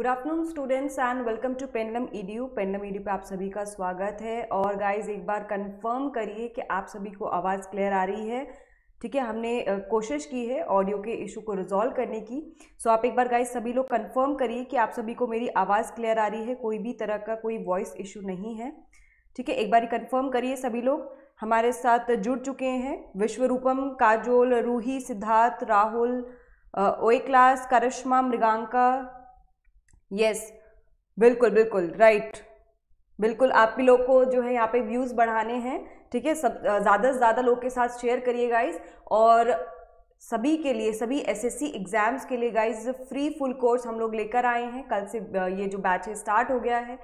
Good afternoon students and welcome to Pendulum EDU Pendulum EDU पे आप सभी का स्वागत है और गाइस एक बार कंफर्म करिए कि आप सभी को आवाज़ क्लियर आ रही है ठीक है हमने कोशिश की है ऑडियो के इशू को रिजॉल्व करने की सो आप एक बार गाइस सभी लोग कंफर्म करिए कि आप सभी को मेरी आवाज़ क्लियर आ रही है कोई भी तरह का कोई वॉइस इशू नहीं है ठीक है एक बार कन्फर्म करिए सभी लोग हमारे साथ जुड़ चुके हैं विश्वरूपम काजोल रूही सिद्धार्थ राहुल ओ क्लास करिश्मा मृगांका यस बिल्कुल बिल्कुल राइट बिल्कुल आप भी लोग को जो है यहाँ पे व्यूज़ बढ़ाने हैं ठीक है सब ज़्यादा से ज़्यादा लोग के साथ शेयर करिए गाइज और सभी के लिए सभी एसएससी एग्ज़ाम्स के लिए गाइज फ्री फुल कोर्स हम लोग लेकर आए हैं कल से ये जो बैच है स्टार्ट हो गया है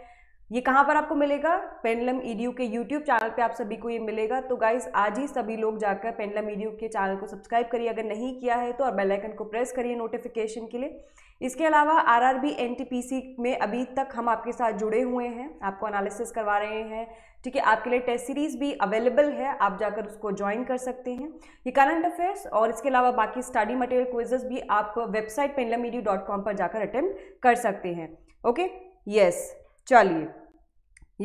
ये कहाँ पर आपको मिलेगा पेनलम ई e के यूट्यूब चैनल पे आप सभी को ये मिलेगा तो गाइज आज ही सभी लोग जाकर पेनलम ई e के चैनल को सब्सक्राइब करिए अगर नहीं किया है तो और बेलाइकन को प्रेस करिए नोटिफिकेशन के लिए इसके अलावा आरआरबी एनटीपीसी में अभी तक हम आपके साथ जुड़े हुए हैं आपको एनालिसिस करवा रहे हैं ठीक है आपके लिए टेस्ट सीरीज़ भी अवेलेबल है आप जाकर उसको ज्वाइन कर सकते हैं ये करंट अफेयर्स और इसके अलावा बाकी स्टडी मटेरियल क्विजेस भी आप वेबसाइट पेनलमीडियो पर जाकर अटेम्प्ट कर सकते हैं ओके यस चलिए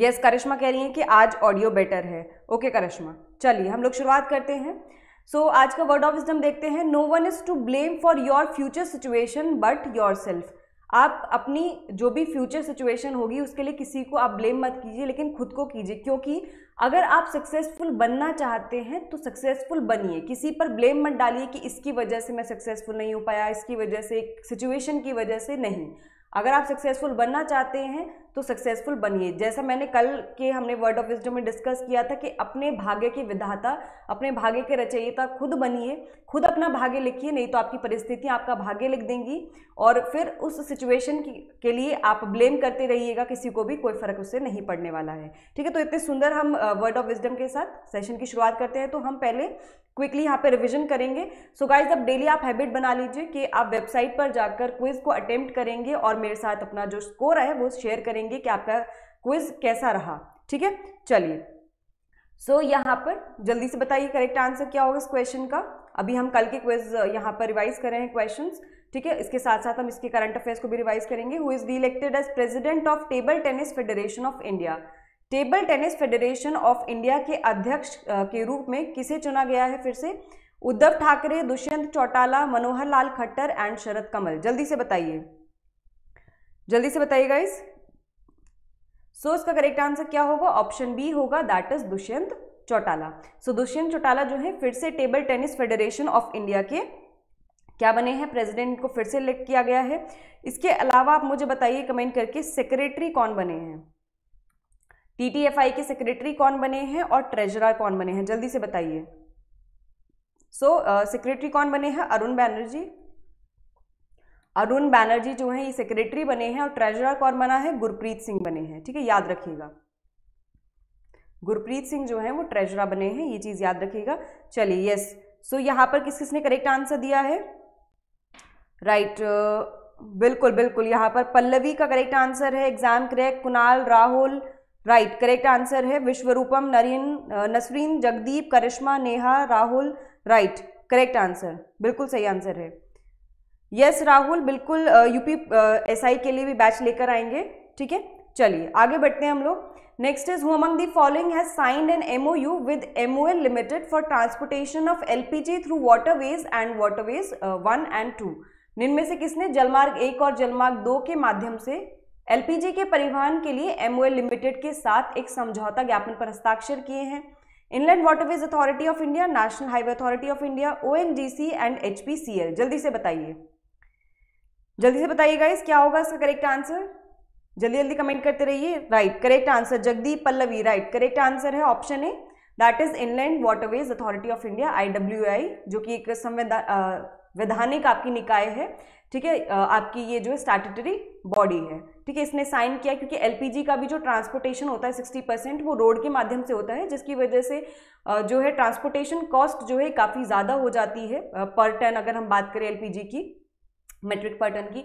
यस करिश्मा कह रही हैं कि आज ऑडियो बेटर है ओके करिश्मा चलिए हम लोग शुरुआत करते हैं सो so, आज का वर्ड ऑफ विजडम देखते हैं no one is to blame for your future situation but yourself आप अपनी जो भी फ्यूचर सिचुएशन होगी उसके लिए किसी को आप ब्लेम मत कीजिए लेकिन खुद को कीजिए क्योंकि अगर आप सक्सेसफुल बनना चाहते हैं तो सक्सेसफुल बनिए किसी पर ब्लेम मत डालिए कि इसकी वजह से मैं सक्सेसफुल नहीं हो पाया इसकी वजह से सिचुएशन की वजह से नहीं अगर आप सक्सेसफुल बनना चाहते हैं तो सक्सेसफुल बनिए जैसा मैंने कल के हमने वर्ड ऑफ विजडम में डिस्कस किया था कि अपने भाग्य के विधाता अपने भाग्य के रचयिता खुद बनिए खुद अपना भाग्य लिखिए नहीं तो आपकी परिस्थितियाँ आपका भाग्य लिख देंगी और फिर उस सिचुएशन के लिए आप ब्लेम करते रहिएगा किसी को भी कोई फ़र्क उससे नहीं पड़ने वाला है ठीक है तो इतने सुंदर हम वर्ड ऑफ विजडम के साथ सेशन की शुरुआत करते हैं तो हम पहले क्विकली यहाँ पे रिवीजन करेंगे सो गाइज अब डेली आप हैबिट बना लीजिए कि आप वेबसाइट पर जाकर क्विज को अटेम्प्ट करेंगे और मेरे साथ अपना जो स्कोर है वो शेयर करेंगे करेंगे कि आपका क्विज कैसा रहा ठीक है चलिए सो so, यहाँ पर जल्दी से बताइए करेक्ट आंसर क्या होगा इस क्वेश्चन का अभी हम कल के क्वेज यहाँ पर रिवाइज कर रहे हैं क्वेश्चन ठीक है इसके साथ साथ हम इसके करंट अफेयर्स को भी रिवाइज करेंगे who is the elected as president of table tennis federation of India table tennis federation of India के अध्यक्ष के रूप में किसे चुना गया है फिर से उद्धव ठाकरे दुष्यंत चौटाला मनोहर लाल खट्टर एंड शरद कमल जल्दी से बताइए जल्दी से बताइए गाइस सो so, इसका करेक्ट आंसर क्या होगा ऑप्शन बी होगा that is Dushyant Chautala so so, Dushyant Chautala जो है फिर से table tennis federation of India के क्या बने हैं प्रेसिडेंट को फिर से इलेक्ट किया गया है इसके अलावा आप मुझे बताइए कमेंट करके सेक्रेटरी कौन बने हैं टीटीएफआई के सेक्रेटरी कौन बने हैं और ट्रेजरर कौन बने हैं जल्दी से बताइए सो so, सेक्रेटरी uh, कौन बने हैं अरुण बैनर्जी अरुण बैनर्जी जो हैं ये सेक्रेटरी बने हैं और ट्रेजरर कौन बना है गुरप्रीत सिंह बने हैं ठीक है याद रखिएगा गुरप्रीत सिंह जो है वो ट्रेजरर बने हैं ये चीज़ याद रखिएगा चलिए यस सो यहाँ पर किस किसने करेक्ट आंसर दिया है राइट right, बिल्कुल बिल्कुल यहाँ पर पल्लवी का करेक्ट आंसर है exam crack Kunal Rahul right correct answer है Vishwaroopam Narin Nasreen Jagdeep Karishma Neha Rahul right correct answer बिल्कुल सही आंसर है यस राहुल बिल्कुल यूपी एसआई के लिए भी बैच लेकर आएंगे ठीक है चलिए आगे बढ़ते हैं हम लोग next is who the following has signed an MOU with MOL limited for transportation of LPG through waterways and waterways one and two निन्मे से किसने जलमार्ग एक और जलमार्ग दो के माध्यम से एलपीजी के परिवहन के लिए एमओएल लिमिटेड के साथ एक समझौता ज्ञापन पर हस्ताक्षर किए हैं inland waterways authority of India national highway authority of India ONGC and HPCL जल्दी से बताइए जल्दी से बताइए गाइस क्या होगा इसका करेक्ट आंसर जल्दी जल्दी कमेंट करते रहिए right correct answer Jagdeep Pallavi right correct answer है option A that is inland waterways authority of India आई जो कि एक संवैधानिक वैधानिक आपकी निकाय है ठीक है आपकी ये जो है स्टैटटरी बॉडी है ठीक है इसने साइन किया क्योंकि एलपीजी का भी जो ट्रांसपोर्टेशन होता है 60 परसेंट वो रोड के माध्यम से होता है जिसकी वजह से जो है ट्रांसपोर्टेशन कॉस्ट जो है काफ़ी ज़्यादा हो जाती है पर टन अगर हम बात करें एलपीजी की मेट्रिक पर टन की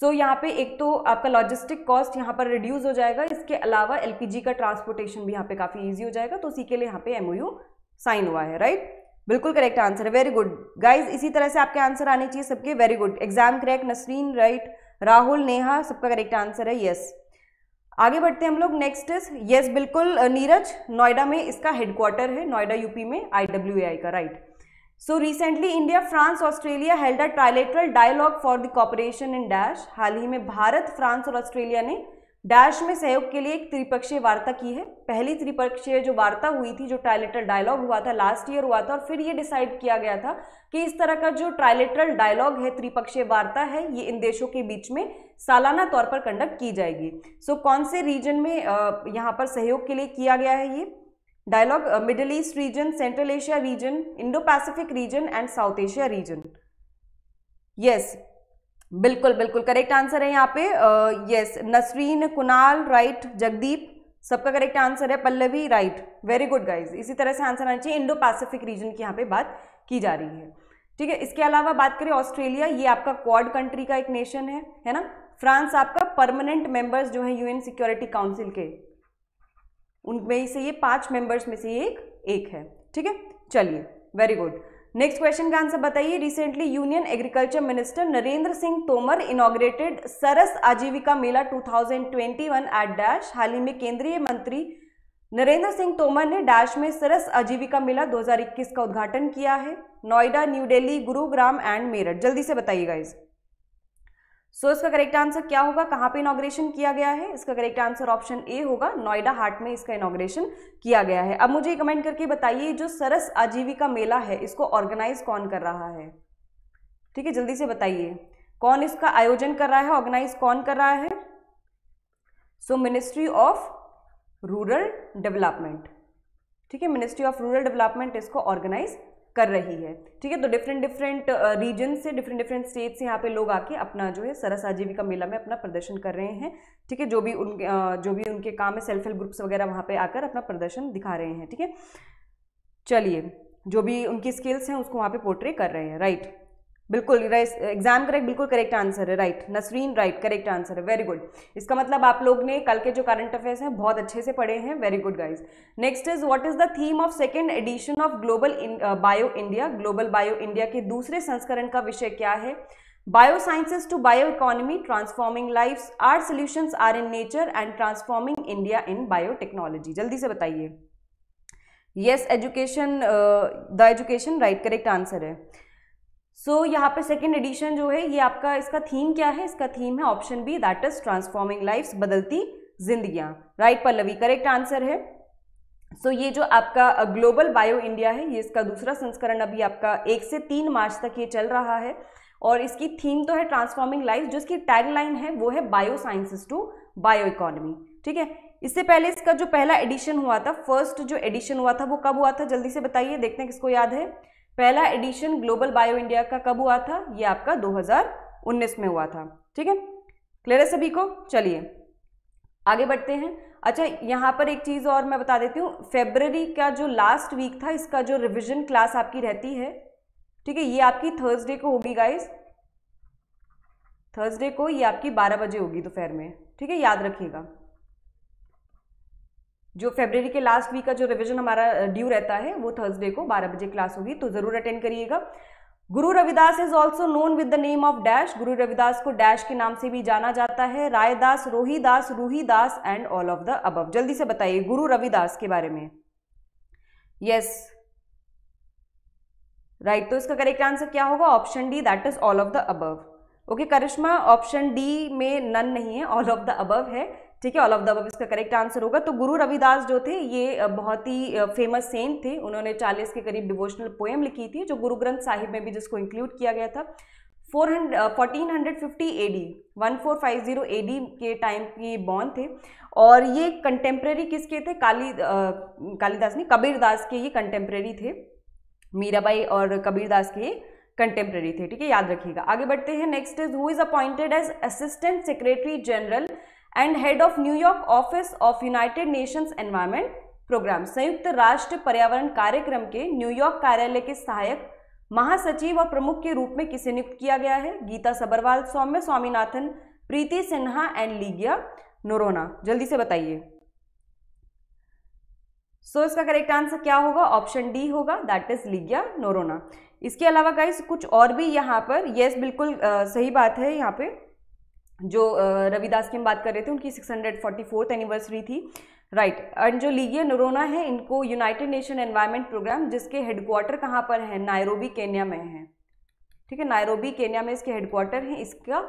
सो so, यहाँ पे एक तो आपका लॉजिस्टिक कॉस्ट यहाँ पर रिड्यूस हो जाएगा इसके अलावा एलपीजी का ट्रांसपोर्टेशन भी यहाँ पे काफ़ी ईजी हो जाएगा तो उसी के लिए यहाँ पे एमओयू साइन हुआ है राइट बिल्कुल करेक्ट आंसर है वेरी गुड गाइज इसी तरह से आपके आंसर आने चाहिए सबके very good exam crack Nasreen right Rahul Neha सबका करेक्ट आंसर है यस आगे बढ़ते हैं हम लोग नेक्स्ट इज यस बिल्कुल नीरज नोएडा में इसका हेडक्वार्टर है नोएडा यूपी में आई का right so recently India France Australia held a trilateral dialogue for the cooperation in dash हाल ही में भारत फ्रांस और ऑस्ट्रेलिया ने डैश में सहयोग के लिए एक त्रिपक्षीय वार्ता की है पहली त्रिपक्षीय जो वार्ता हुई थी जो ट्राइलेटरल डायलॉग हुआ था लास्ट ईयर हुआ था और फिर ये डिसाइड किया गया था कि इस तरह का जो ट्राइलेटरल डायलॉग है त्रिपक्षीय वार्ता है ये इन देशों के बीच में सालाना तौर पर कंडक्ट की जाएगी सो so, कौन से रीजन में यहाँ पर सहयोग के लिए किया गया है ये dialogue middle east region central Asia region Indo Pacific region and south Asia region yes बिल्कुल बिल्कुल करेक्ट आंसर है यहाँ पे यस नसरीन कुनाल राइट जगदीप सबका करेक्ट आंसर है Pallavi right very good guys इसी तरह से आंसर आना चाहिए इंडो पैसिफिक रीजन की यहाँ पे बात की जा रही है ठीक है इसके अलावा बात करें ऑस्ट्रेलिया ये आपका क्वाड कंट्री का एक नेशन है है ना फ्रांस आपका परमानेंट मेंबर्स जो है यूएन सिक्योरिटी काउंसिल के उनमें से ये पांच मेंबर्स में से एक एक है ठीक है चलिए वेरी गुड नेक्स्ट क्वेश्चन का आंसर बताइए recently union agriculture minister Narendra Singh Tomar inaugurated Saras Aajeevika Mela 2021 eight dash हाल ही में केंद्रीय मंत्री नरेंद्र सिंह तोमर ने डैश में सरस आजीविका मेला 2021 का उद्घाटन किया है नोएडा न्यू दिल्ली गुरुग्राम एंड मेरठ जल्दी से बताइएगा इसे सो so, इसका करेक्ट आंसर क्या होगा कहाँ पे इनोग्रेशन किया गया है इसका करेक्ट आंसर ऑप्शन ए होगा नोएडा हार्ट में इसका इनोग्रेशन किया गया है अब मुझे कमेंट करके बताइए जो सरस आजीविका मेला है इसको ऑर्गेनाइज कौन कर रहा है ठीक है जल्दी से बताइए कौन इसका आयोजन कर रहा है ऑर्गेनाइज कौन कर रहा है so ministry of rural development ठीक है मिनिस्ट्री ऑफ रूरल डेवलपमेंट इसको ऑर्गेनाइज कर रही है ठीक है तो डिफरेंट डिफरेंट रीजन से डिफरेंट डिफरेंट स्टेट से यहाँ पे लोग आके अपना जो है सरस आजीविका मेला में अपना प्रदर्शन कर रहे हैं ठीक है जो भी उनके जो भी उनके काम है सेल्फ हेल्प ग्रुप्स वगैरह वहाँ पे आकर अपना प्रदर्शन दिखा रहे हैं ठीक है चलिए जो भी उनकी स्किल्स हैं उसको वहाँ पे पोर्ट्रे कर रहे हैं राइट बिल्कुल एग्जाम करेक्ट बिल्कुल करेक्ट आंसर है right Nasreen right correct answer है वेरी गुड इसका मतलब आप लोग ने कल के जो करंट अफेयर्स हैं बहुत अच्छे से पढ़े हैं very good guys next is what is the theme of second edition of global bio India global bio India के दूसरे संस्करण का विषय क्या है bio sciences to bio economy transforming life are solution are in nature and transforming India in biotechnology जल्दी से बताइए yes education the education right correct answer है सो so, यहाँ पे सेकेंड एडिशन जो है ये आपका इसका थीम क्या है इसका थीम है option B that is transforming life बदलती जिंदगियाँ राइट पल्लवी करेक्ट आंसर है सो so, ये जो आपका ग्लोबल बायो इंडिया है ये इसका दूसरा संस्करण अभी आपका एक से तीन मार्च तक ये चल रहा है और इसकी थीम तो है ट्रांसफॉर्मिंग लाइफ जो इसकी टैगलाइन है वो है bio sciences to bio economy ठीक है इससे पहले इसका जो पहला एडिशन हुआ था फर्स्ट जो एडिशन हुआ था वो कब हुआ था जल्दी से बताइए देखते हैं किसको याद है पहला एडिशन ग्लोबल बायो इंडिया का कब हुआ था ये आपका 2019 में हुआ था ठीक है क्लियर है सभी को चलिए आगे बढ़ते हैं अच्छा यहाँ पर एक चीज़ और मैं बता देती हूँ फेबररी का जो लास्ट वीक था इसका जो रिविजन क्लास आपकी रहती है ठीक है ये आपकी थर्सडे को होगी गाइज थर्सडे को ये आपकी 12 बजे होगी दोपहर में ठीक है याद रखिएगा जो फेब्रवरी के लास्ट वीक का जो रिविजन हमारा ड्यू रहता है वो थर्सडे को बारह बजे क्लास होगी तो ज़रूर अटेंड करिएगा Guru Ravidas is also known with the name of dash Guru Ravidas को डैश के नाम से भी जाना जाता है Raidas Rohidas Ruhidas and all of the above जल्दी से बताइए गुरु रविदास के बारे में यस yes. राइट right, तो इसका करेक्ट आंसर क्या होगा option D that is all of the above okay Karishma option D में नन नहीं है ऑल ऑफ द अबव है ठीक है ऑल ऑफ द अब इसका करेक्ट आंसर होगा तो गुरु रविदास जो थे ये बहुत ही फेमस सेंट थे उन्होंने 40 के करीब डिवोशनल पोएम लिखी थी जो गुरु ग्रंथ साहिब में भी जिसको इंक्लूड किया गया था four fourteen hundred fifty A D one four five zero A D के टाइम की बॉर्न थे और ये कंटेम्प्रेरी किसके थे काली कालीदास नहीं कबीरदास के ये कंटेम्प्रेरी थे मीराबाई और कबीरदास के कंटेम्प्रेरी थे ठीक है याद रखिएगा आगे बढ़ते हैं next is who is appointed as assistant secretary general and head of New York office of United Nations environment programme संयुक्त राष्ट्र पर्यावरण कार्यक्रम के न्यूयॉर्क कार्यालय के सहायक महासचिव और प्रमुख के रूप में किसे नियुक्त किया गया है गीता सबरवाल सौम्य स्वामीनाथन प्रीति सिन्हा एंड लीगिया नोरोना जल्दी से बताइए सो so, इसका करेक्ट आंसर क्या होगा ऑप्शन डी होगा दैट इज लीगिया नोरोना इसके अलावा गाइस कुछ और भी यहाँ पर यस yes, बिल्कुल आ, सही बात है यहाँ पे जो रविदास की हम बात कर रहे थे उनकी six hundred forty fourth anniversary थी राइट right. एंड जो लीगिया नरोना है इनको यूनाइटेड नेशन एनवायरमेंट प्रोग्राम जिसके हेडक्वार्टर कहाँ पर है नायरोबी केन्या में है ठीक है नायरोबी केन्या में इसके हेडक्वार्टर हैं इसका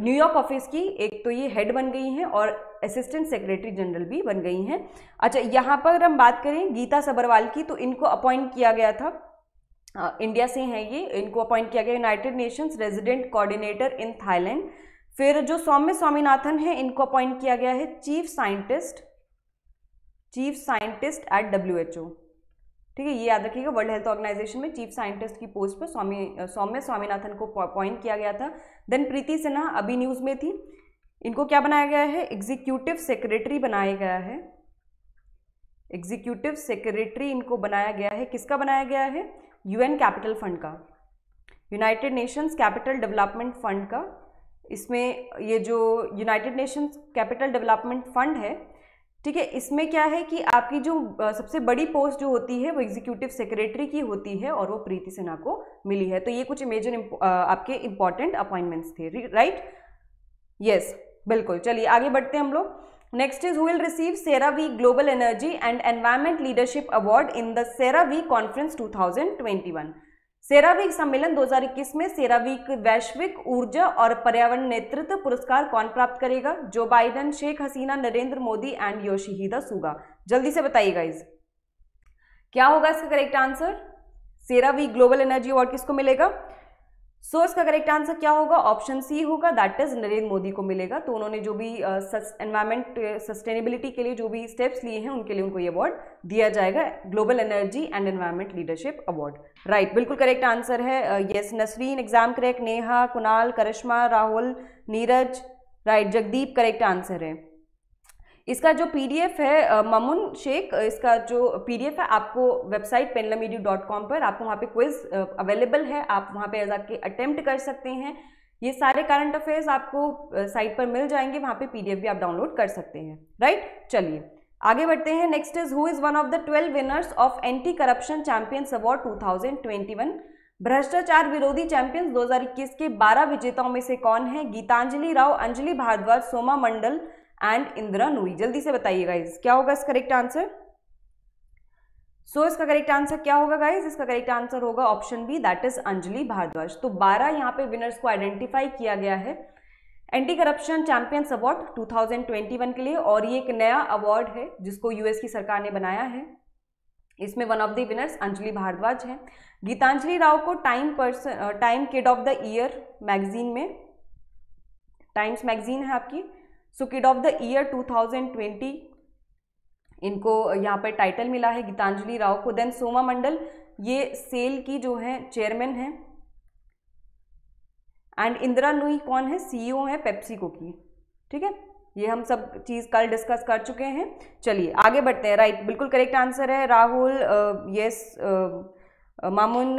न्यूयॉर्क ऑफिस की एक तो ये हेड बन गई हैं और असिस्टेंट सेक्रेटरी जनरल भी बन गई हैं अच्छा यहाँ पर हम बात करें गीता सबरवाल की तो इनको अपॉइंट किया गया था आ, इंडिया से हैं ये इनको अपॉइंट किया गया United Nations resident coordinator in Thailand फिर जो सौम्य स्वामीनाथन है इनको अपॉइंट किया गया है chief scientist chief scientist at W H O ठीक है ये याद रखिएगा वर्ल्ड हेल्थ ऑर्गेनाइजेशन में चीफ साइंटिस्ट की पोस्ट पर स्वामी सौम्य स्वामीनाथन को अपॉइंट किया गया था देन प्रीति सिन्हा अभी न्यूज़ में थी इनको क्या बनाया गया है एग्जीक्यूटिव सेक्रेटरी बनाया गया है एग्जीक्यूटिव सेक्रेटरी इनको बनाया गया है किसका बनाया गया है यूएन कैपिटल फंड का United Nations capital development fund का इसमें ये जो United Nations capital development fund है ठीक है इसमें क्या है कि आपकी जो सबसे बड़ी पोस्ट जो होती है वो एग्जीक्यूटिव सेक्रेटरी की होती है और वो प्रीति सिन्हा को मिली है तो ये कुछ मेजर आपके इम्पॉर्टेंट अपॉइंटमेंट्स थे राइट यस बिल्कुल चलिए आगे बढ़ते हैं हम लोग next is who will receive V global energy and environment leadership award in the CERAWeek conference to CERAWeek सम्मेलन 2021 में सेरावीक वैश्विक ऊर्जा और पर्यावरण नेतृत्व पुरस्कार कौन प्राप्त करेगा Joe Biden Sheikh Hasina Narendra Modi and Yoshihide Suga जल्दी से बताइए गाइज क्या होगा इसका correct answer CERAWeek global energy award किसको मिलेगा सो इसका करेक्ट आंसर क्या होगा ऑप्शन सी होगा दैट इज नरेंद्र मोदी को मिलेगा तो उन्होंने जो भी एनवायरमेंट सस्टेनेबिलिटी के लिए जो भी स्टेप्स लिए हैं उनके लिए उनको ये अवार्ड दिया जाएगा global energy and environment leadership award right बिल्कुल करेक्ट आंसर है yes Nasreen exam correct Neha Kunal Karishma Rahul Neeraj right right, Jagdeep correct answer है इसका जो पीडीएफ है ममुन शेख इसका जो पीडीएफ है आपको वेबसाइट मीडियो डॉट कॉम पर आपको वहाँ पे क्विज अवेलेबल है आप वहाँ पे के अटेम्प्ट कर सकते हैं ये सारे करंट अफेयर्स आपको साइट पर मिल जाएंगे वहाँ पे पीडीएफ भी आप डाउनलोड कर सकते हैं राइट चलिए आगे बढ़ते हैं next is who is one of the twelve winners of anti corruption champions award one भ्रष्टाचार विरोधी चैंपियंस 2021 के 12 विजेताओं में से कौन है गीतांजलि राव अंजलि भारद्वाज सोमा मंडल एंड इंदिरा नूरी जल्दी से बताइए गाइज क्या होगा इसका करेक्ट आंसर सो इसका करेक्ट आंसर क्या होगा गाइज इसका करेक्ट आंसर होगा option B that is Anjali Bhardwaj तो 12 यहाँ पे विनर्स को आइडेंटिफाई किया गया है एंटी करप्शन चैंपियंस अवार्ड 2021 के लिए और ये एक नया अवार्ड है जिसको यूएस की सरकार ने बनाया है इसमें one of the winners Anjali Bhardwaj हैं गीतांजलि राव को Time person Time kid of the year magazine में टाइम्स मैगजीन है आपकी so kid of the year 2020 इनको यहाँ पर टाइटल मिला है गीतांजलि राव को देन सोमा मंडल ये सेल की जो है चेयरमैन है एंड इंदिरा नुई कौन है सीईओ e है पेप्सिको की ठीक है ये हम सब चीज़ कल डिस्कस कर चुके हैं चलिए आगे बढ़ते हैं राइट बिल्कुल करेक्ट आंसर है Rahul yes Mamun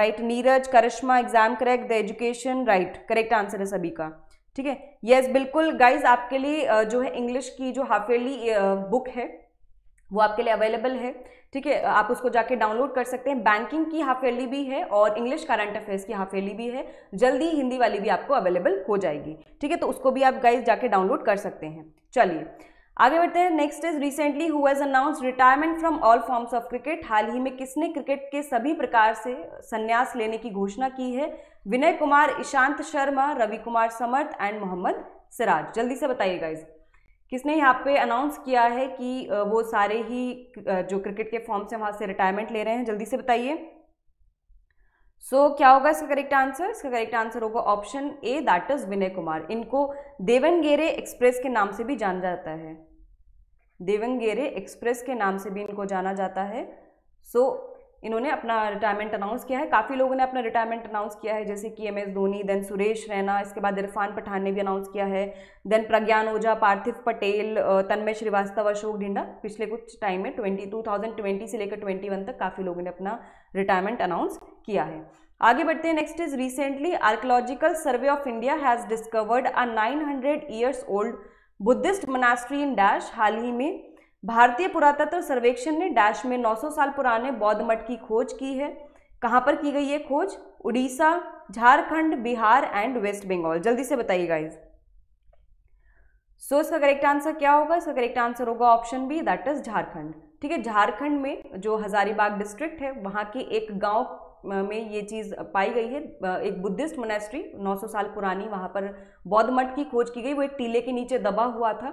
right Neeraj Karishma exam correct the education right correct answer है सभी का ठीक है यस बिल्कुल गाइज आपके लिए जो है इंग्लिश की जो हाफ ईयरली बुक है वो आपके लिए अवेलेबल है ठीक है आप उसको जाके डाउनलोड कर सकते हैं बैंकिंग की हाफ ईयरली भी है और इंग्लिश करंट अफेयर्स की हाफ ईयरली भी है जल्दी हिंदी वाली भी आपको अवेलेबल हो जाएगी ठीक है तो उसको भी आप गाइज जाके डाउनलोड कर सकते हैं चलिए आगे बढ़ते हैं next is recently who has announce retirement from all forms of cricket हाल ही में किसने क्रिकेट के सभी प्रकार से संन्यास लेने की घोषणा की है विनय कुमार ईशांत शर्मा रवि कुमार समर्थ एंड मोहम्मद सिराज जल्दी से बताइए गाइज किसने यहाँ पे अनाउंस किया है कि वो सारे ही जो क्रिकेट के फॉर्म से वहाँ से रिटायरमेंट ले रहे हैं जल्दी से बताइए सो so, क्या होगा इसका करेक्ट आंसर इसका करेक्ट आंसर होगा option A that is Vinay Kumar इनको देवनगेरे एक्सप्रेस के नाम से भी जाना जाता है देवनगेरे एक्सप्रेस के नाम से भी इनको जाना जाता है सो इन्होंने अपना रिटायरमेंट अनाउंस किया है काफ़ी लोगों ने अपना रिटायरमेंट अनाउंस किया है जैसे कि M S Dhoni then Suresh Raina इसके बाद इरफान पठान ने भी अनाउंस किया है देन प्रज्ञान ओझा पार्थिव पटेल तन्मय श्रीवास्तव अशोक ढिंडा पिछले कुछ टाइम में ट्वेंटी टू थाउजेंड ट्वेंटी से लेकर ट्वेंटी वन तक काफ़ी लोगों ने अपना रिटायरमेंट अनाउंस किया है आगे बढ़ते हैं next is recently archaeological survey of India has discovered a nine hundred years old Buddhist monastery in dash हाल ही में भारतीय पुरातत्व सर्वेक्षण ने डैश में 900 साल पुराने बौद्ध मठ की खोज की है कहाँ पर की गई है खोज उड़ीसा झारखंड बिहार एंड वेस्ट बंगाल जल्दी से बताइए गाइज सो इसका करेक्ट आंसर क्या होगा इसका करेक्ट आंसर होगा option B that is Jharkhand ठीक है झारखंड में जो हजारीबाग डिस्ट्रिक्ट है वहाँ के एक गांव में ये चीज़ पाई गई है एक बुद्धिस्ट मोनेस्ट्री 900 साल पुरानी वहाँ पर बौद्ध मठ की खोज की गई वो एक टीले के नीचे दबा हुआ था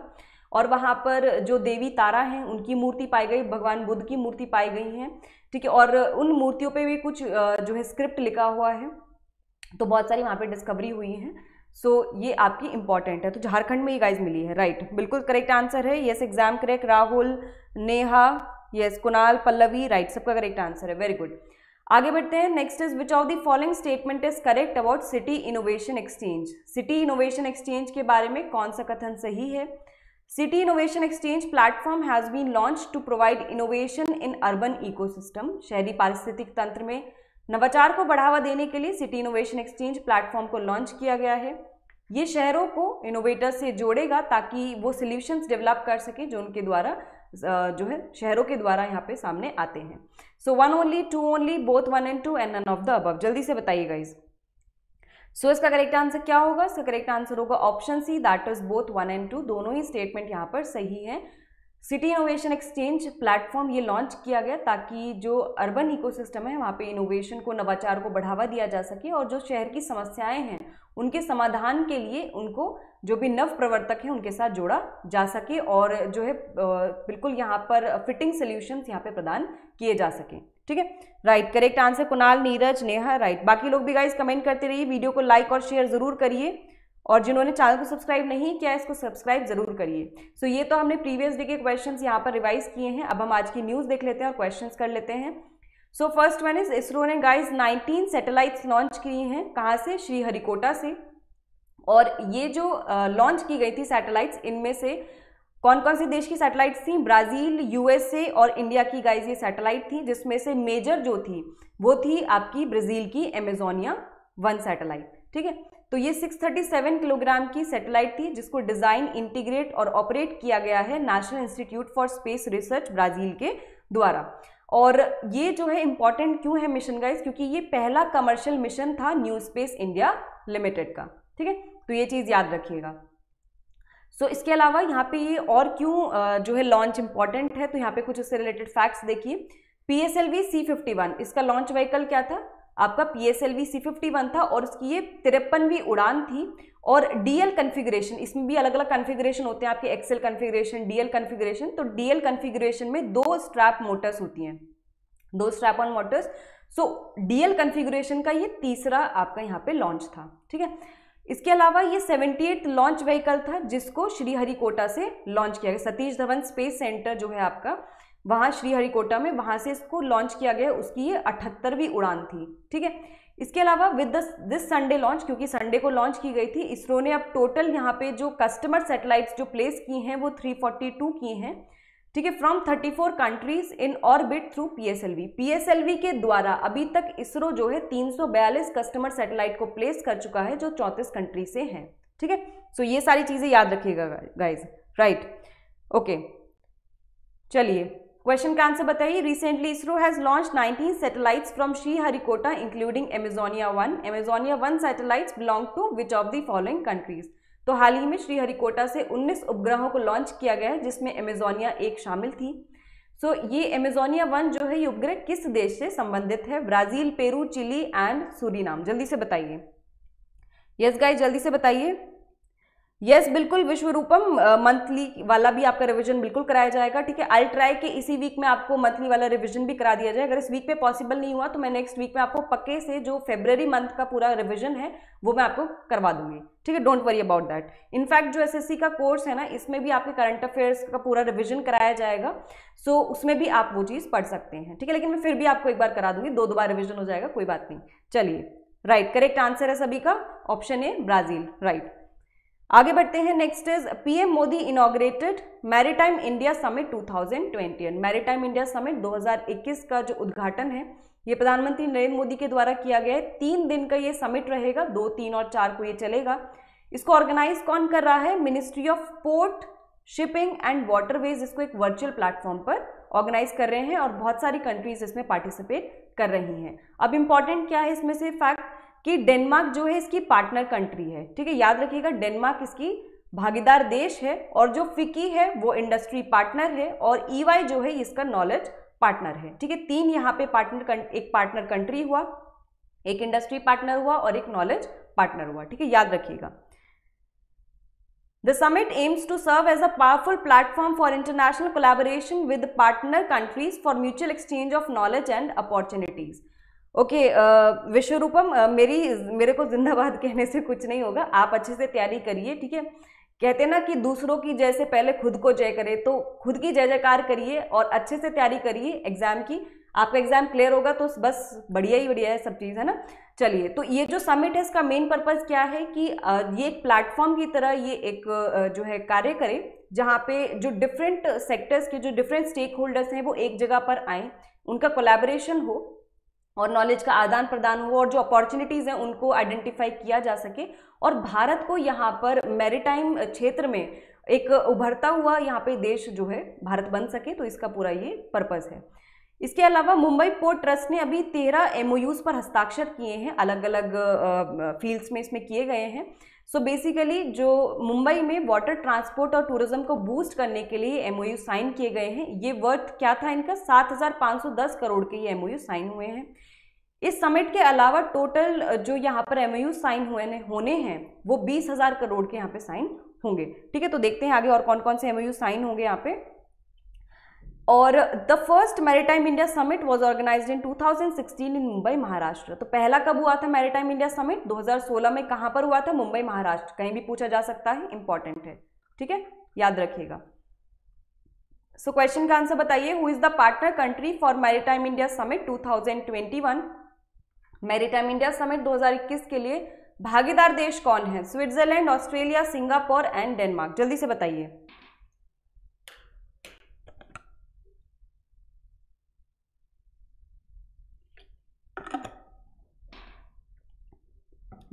और वहाँ पर जो देवी तारा हैं उनकी मूर्ति पाई गई भगवान बुद्ध की मूर्ति पाई गई हैं ठीक है और उन मूर्तियों पे भी कुछ जो है स्क्रिप्ट लिखा हुआ है तो बहुत सारी वहाँ पे डिस्कवरी हुई हैं सो so, ये आपकी इंपॉर्टेंट है तो झारखंड में ये गाइज मिली है राइट बिल्कुल करेक्ट आंसर है yes exam correct Rahul Neha yes Kunal Pallavi right सबका करेक्ट आंसर है वेरी गुड आगे बढ़ते हैं next is which of the following statement is correct about city innovation exchange city innovation exchange के बारे में कौन सा कथन सही है City Innovation Exchange platform has been launched to provide innovation in urban ecosystem. शहरी पारिस्थितिक तंत्र में नवाचार को बढ़ावा देने के लिए सिटी इनोवेशन एक्सचेंज प्लेटफॉर्म को लॉन्च किया गया है ये शहरों को इनोवेटर से जोड़ेगा ताकि वो सोल्यूशंस डेवलप कर सके जो उनके द्वारा जो है शहरों के द्वारा यहाँ पे सामने आते हैं so one only two only both one and two and none of the above जल्दी से बताइए गाइज़ सो इसका करेक्ट आंसर क्या होगा इसका करेक्ट आंसर होगा option C that is both one and two दोनों ही स्टेटमेंट यहाँ पर सही है सिटी इनोवेशन एक्सचेंज प्लेटफॉर्म ये लॉन्च किया गया ताकि जो अर्बन इकोसिस्टम है वहाँ पे इनोवेशन को नवाचार को बढ़ावा दिया जा सके और जो शहर की समस्याएं हैं उनके समाधान के लिए उनको जो भी नव प्रवर्तक हैं उनके साथ जोड़ा जा सके और जो है बिल्कुल यहाँ पर फिटिंग सोल्यूशन यहाँ पे प्रदान किए जा सकें ठीक है right correct answer Kunal Neeraj Neha right बाकी लोग भी गाइज कमेंट करते रहिए वीडियो को लाइक और शेयर ज़रूर करिए और जिन्होंने चैनल को सब्सक्राइब नहीं किया है इसको सब्सक्राइब जरूर करिए सो so, ये तो हमने प्रीवियस डे के क्वेश्चंस यहाँ पर रिवाइज किए हैं अब हम आज की न्यूज़ देख लेते हैं और क्वेश्चंस कर लेते हैं so first one is ISRO ने गाइज 19 सैटेलाइट्स लॉन्च किए हैं कहाँ से श्रीहरिकोटा से और ये जो लॉन्च की गई थी सैटेलाइट्स इनमें से कौन कौन से देश की सैटेलाइट्स थी ब्राज़ील यूएसए और इंडिया की गाइज ये सैटेलाइट थी जिसमें से मेजर जो थी वो थी आपकी ब्राज़ील की एमेजोनिया वन सैटेलाइट ठीक है तो ये 637 किलोग्राम की सैटेलाइट थी जिसको डिज़ाइन इंटीग्रेट और ऑपरेट किया गया है national institute for space research Brazil के द्वारा और ये जो है इंपॉर्टेंट क्यों है मिशन गाइज क्योंकि ये पहला कमर्शियल मिशन था न्यू स्पेस इंडिया लिमिटेड का ठीक है तो ये चीज़ याद रखिएगा सो so, इसके अलावा यहाँ पे ये और क्यों जो है लॉन्च इंपॉर्टेंट है तो यहाँ पे कुछ उससे रिलेटेड फैक्ट्स देखिए P S L V C fifty one इसका लॉन्च व्हीकल क्या था आपका P S L V C fifty one था और उसकी ये तिरपनवीं उड़ान थी और डीएल कन्फिग्रेशन इसमें भी अलग अलग कन्फिग्रेशन होते हैं आपके एक्सेल कन्फिग्रेशन डीएल कन्फिग्रेशन तो डीएल कन्फिग्रेशन में दो स्ट्रैप मोटर्स होती हैं दो strap on motors so DL configuration का ये तीसरा आपका यहाँ पे लॉन्च था ठीक है इसके अलावा ये सेवेंटी एट लॉन्च व्हीकल था जिसको श्रीहरिकोटा से लॉन्च किया गया सतीश धवन स्पेस सेंटर जो है आपका वहाँ श्रीहरिकोटा में वहाँ से इसको लॉन्च किया गया उसकी ये अठहत्तरवीं उड़ान थी ठीक है इसके अलावा विद दिस संडे लॉन्च क्योंकि संडे को लॉन्च की गई थी इसरो ने अब टोटल यहाँ पे जो कस्टमर सेटेलाइट्स जो प्लेस की हैं वो 342 की हैं ठीक है from 34 countries in orbit through PSLV PSLV के द्वारा अभी तक इसरो जो है बयालीस कस्टमर सेटेलाइट को प्लेस कर चुका है जो चौंतीस कंट्री से हैं ठीक है सो ये सारी चीज़ें याद रखिएगा गाइज राइट ओके चलिए क्वेश्चन का आंसर बताइए recently ISRO has launch 19 satellites from Sriharikota including Amazonia one Amazonia one satellites belong to which of the following countries तो हाल ही में श्री हरिकोटा से 19 उपग्रहों को लॉन्च किया गया है जिसमें एमेजोनिया एक शामिल थी सो so, ये एमेजोनिया वन जो है ये उपग्रह किस देश से संबंधित है ब्राजील पेरू चिली एंड सूरी जल्दी से बताइए यस yes, गाय जल्दी से बताइए यस yes, बिल्कुल विश्वरूपम मंथली वाला भी आपका रिवीजन बिल्कुल कराया जाएगा ठीक है आई ट्राई कि इसी वीक में आपको मंथली वाला रिवीजन भी करा दिया जाए अगर इस वीक पे पॉसिबल नहीं हुआ तो मैं नेक्स्ट वीक में आपको पक्के से जो फेब्रवरी मंथ का पूरा रिवीजन है वो मैं आपको करवा दूंगी ठीक है don't worry about that in fact जो एस का कोर्स है ना इसमें भी आपके करंट अफेयर्स का पूरा रिविजन कराया जाएगा सो so, उसमें भी आप वो चीज़ पढ़ सकते हैं ठीक है लेकिन मैं फिर भी आपको एक बार करा दूंगी दो दो बार रिविजन हो जाएगा कोई बात नहीं चलिए राइट करेक्ट आंसर है सभी का ऑप्शन ए ब्राज़ील राइट आगे बढ़ते हैं next is PM Modi inaugurated maritime India summit 2020 and maritime India summit 2021 का जो उद्घाटन है ये प्रधानमंत्री नरेंद्र मोदी के द्वारा किया गया है तीन दिन का ये समिट रहेगा दो तीन और चार को ये चलेगा इसको ऑर्गेनाइज कौन कर रहा है ministry of port shipping and waterways इसको एक वर्चुअल प्लेटफॉर्म पर ऑर्गेनाइज कर रहे हैं और बहुत सारी कंट्रीज इसमें पार्टिसिपेट कर रही हैं अब इम्पॉर्टेंट क्या है इसमें से फैक्ट कि डेनमार्क जो है इसकी पार्टनर कंट्री है ठीक है याद रखिएगा डेनमार्क इसकी भागीदार देश है और जो फिकी है वो इंडस्ट्री पार्टनर है और ईवाई जो है इसका नॉलेज पार्टनर है ठीक है तीन यहाँ पे पार्टनर एक पार्टनर कंट्री हुआ एक इंडस्ट्री पार्टनर हुआ और एक नॉलेज पार्टनर हुआ ठीक है याद रखिएगा the summit aims to serve as a powerful platform for international collaboration with partner countries for mutual exchange of knowledge and opportunities okay Vishwaroopam मेरी मेरे को जिंदाबाद कहने से कुछ नहीं होगा आप अच्छे से तैयारी करिए ठीक है कहते ना कि दूसरों की जय से पहले खुद को जय करें तो खुद की जय जयकार करिए और अच्छे से तैयारी करिए एग्जाम की आपका एग्जाम क्लियर होगा तो बस बढ़िया ही बढ़िया है सब चीज़ है ना चलिए तो ये जो समिट है इसका मेन पर्पज़ क्या है कि ये एक प्लेटफॉर्म की तरह ये एक जो है कार्य करे जहाँ पे जो डिफरेंट सेक्टर्स के जो डिफरेंट स्टेक होल्डर्स हैं वो एक जगह पर आएँ उनका कोलैबोरेशन हो और नॉलेज का आदान प्रदान हो और जो अपॉर्चुनिटीज़ हैं उनको आइडेंटिफाई किया जा सके और भारत को यहाँ पर मैरिटाइम क्षेत्र में एक उभरता हुआ यहाँ पे देश जो है भारत बन सके तो इसका पूरा ये पर्पज़ है इसके अलावा मुंबई पोर्ट ट्रस्ट ने अभी तेरह एम पर हस्ताक्षर किए हैं अलग अलग फील्ड्स में इसमें किए गए हैं सो so बेसिकली जो मुंबई में वाटर ट्रांसपोर्ट और टूरिज्म को बूस्ट करने के लिए एम साइन किए गए हैं ये वर्थ क्या था इनका 7,510 करोड़ के ये एम साइन हुए हैं इस समिट के अलावा टोटल जो यहाँ पर एम साइन हुए होने हैं वो 20,000 करोड़ के यहाँ पे साइन होंगे ठीक है तो देखते हैं आगे और कौन कौन से एम साइन होंगे यहाँ पे और the first maritime India summit was organise in 2016 in Mumbai Maharashtra तो पहला कब हुआ था मैरीटाइम इंडिया समिट 2016 में कहां पर हुआ था मुंबई महाराष्ट्र कहीं भी पूछा जा सकता है इंपॉर्टेंट है ठीक है याद रखिएगा सो क्वेश्चन का आंसर बताइए who is the partner country for maritime India summit 2021 maritime India summit 2021 के लिए भागीदार देश कौन है Switzerland Australia Singapore and Denmark जल्दी से बताइए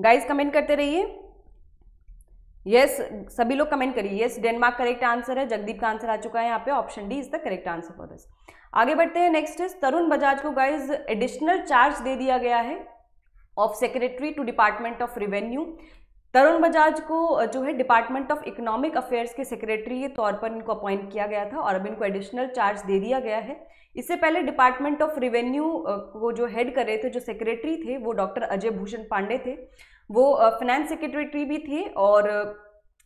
गाइस कमेंट करते रहिए यस yes, सभी लोग कमेंट करिए यस डेनमार्क करेक्ट आंसर है जगदीप का आंसर आ चुका है यहाँ पे option D is the correct answer for this आगे बढ़ते हैं नेक्स्ट इज तरुण बजाज को गाइज एडिशनल चार्ज दे दिया गया है of secretary to department of revenue Tarun Bajaj को जो है डिपार्टमेंट ऑफ इकोनॉमिक अफेयर्स के सेक्रेटरी के तौर पर इनको अपॉइंट किया गया था और अब इनको एडिशनल चार्ज दे दिया गया है इससे पहले डिपार्टमेंट ऑफ रिवेन्यू को जो हेड कर रहे थे जो सेक्रेटरी थे वो डॉक्टर अजय भूषण पांडे थे वो फाइनेंस सेक्रेटरी भी थे और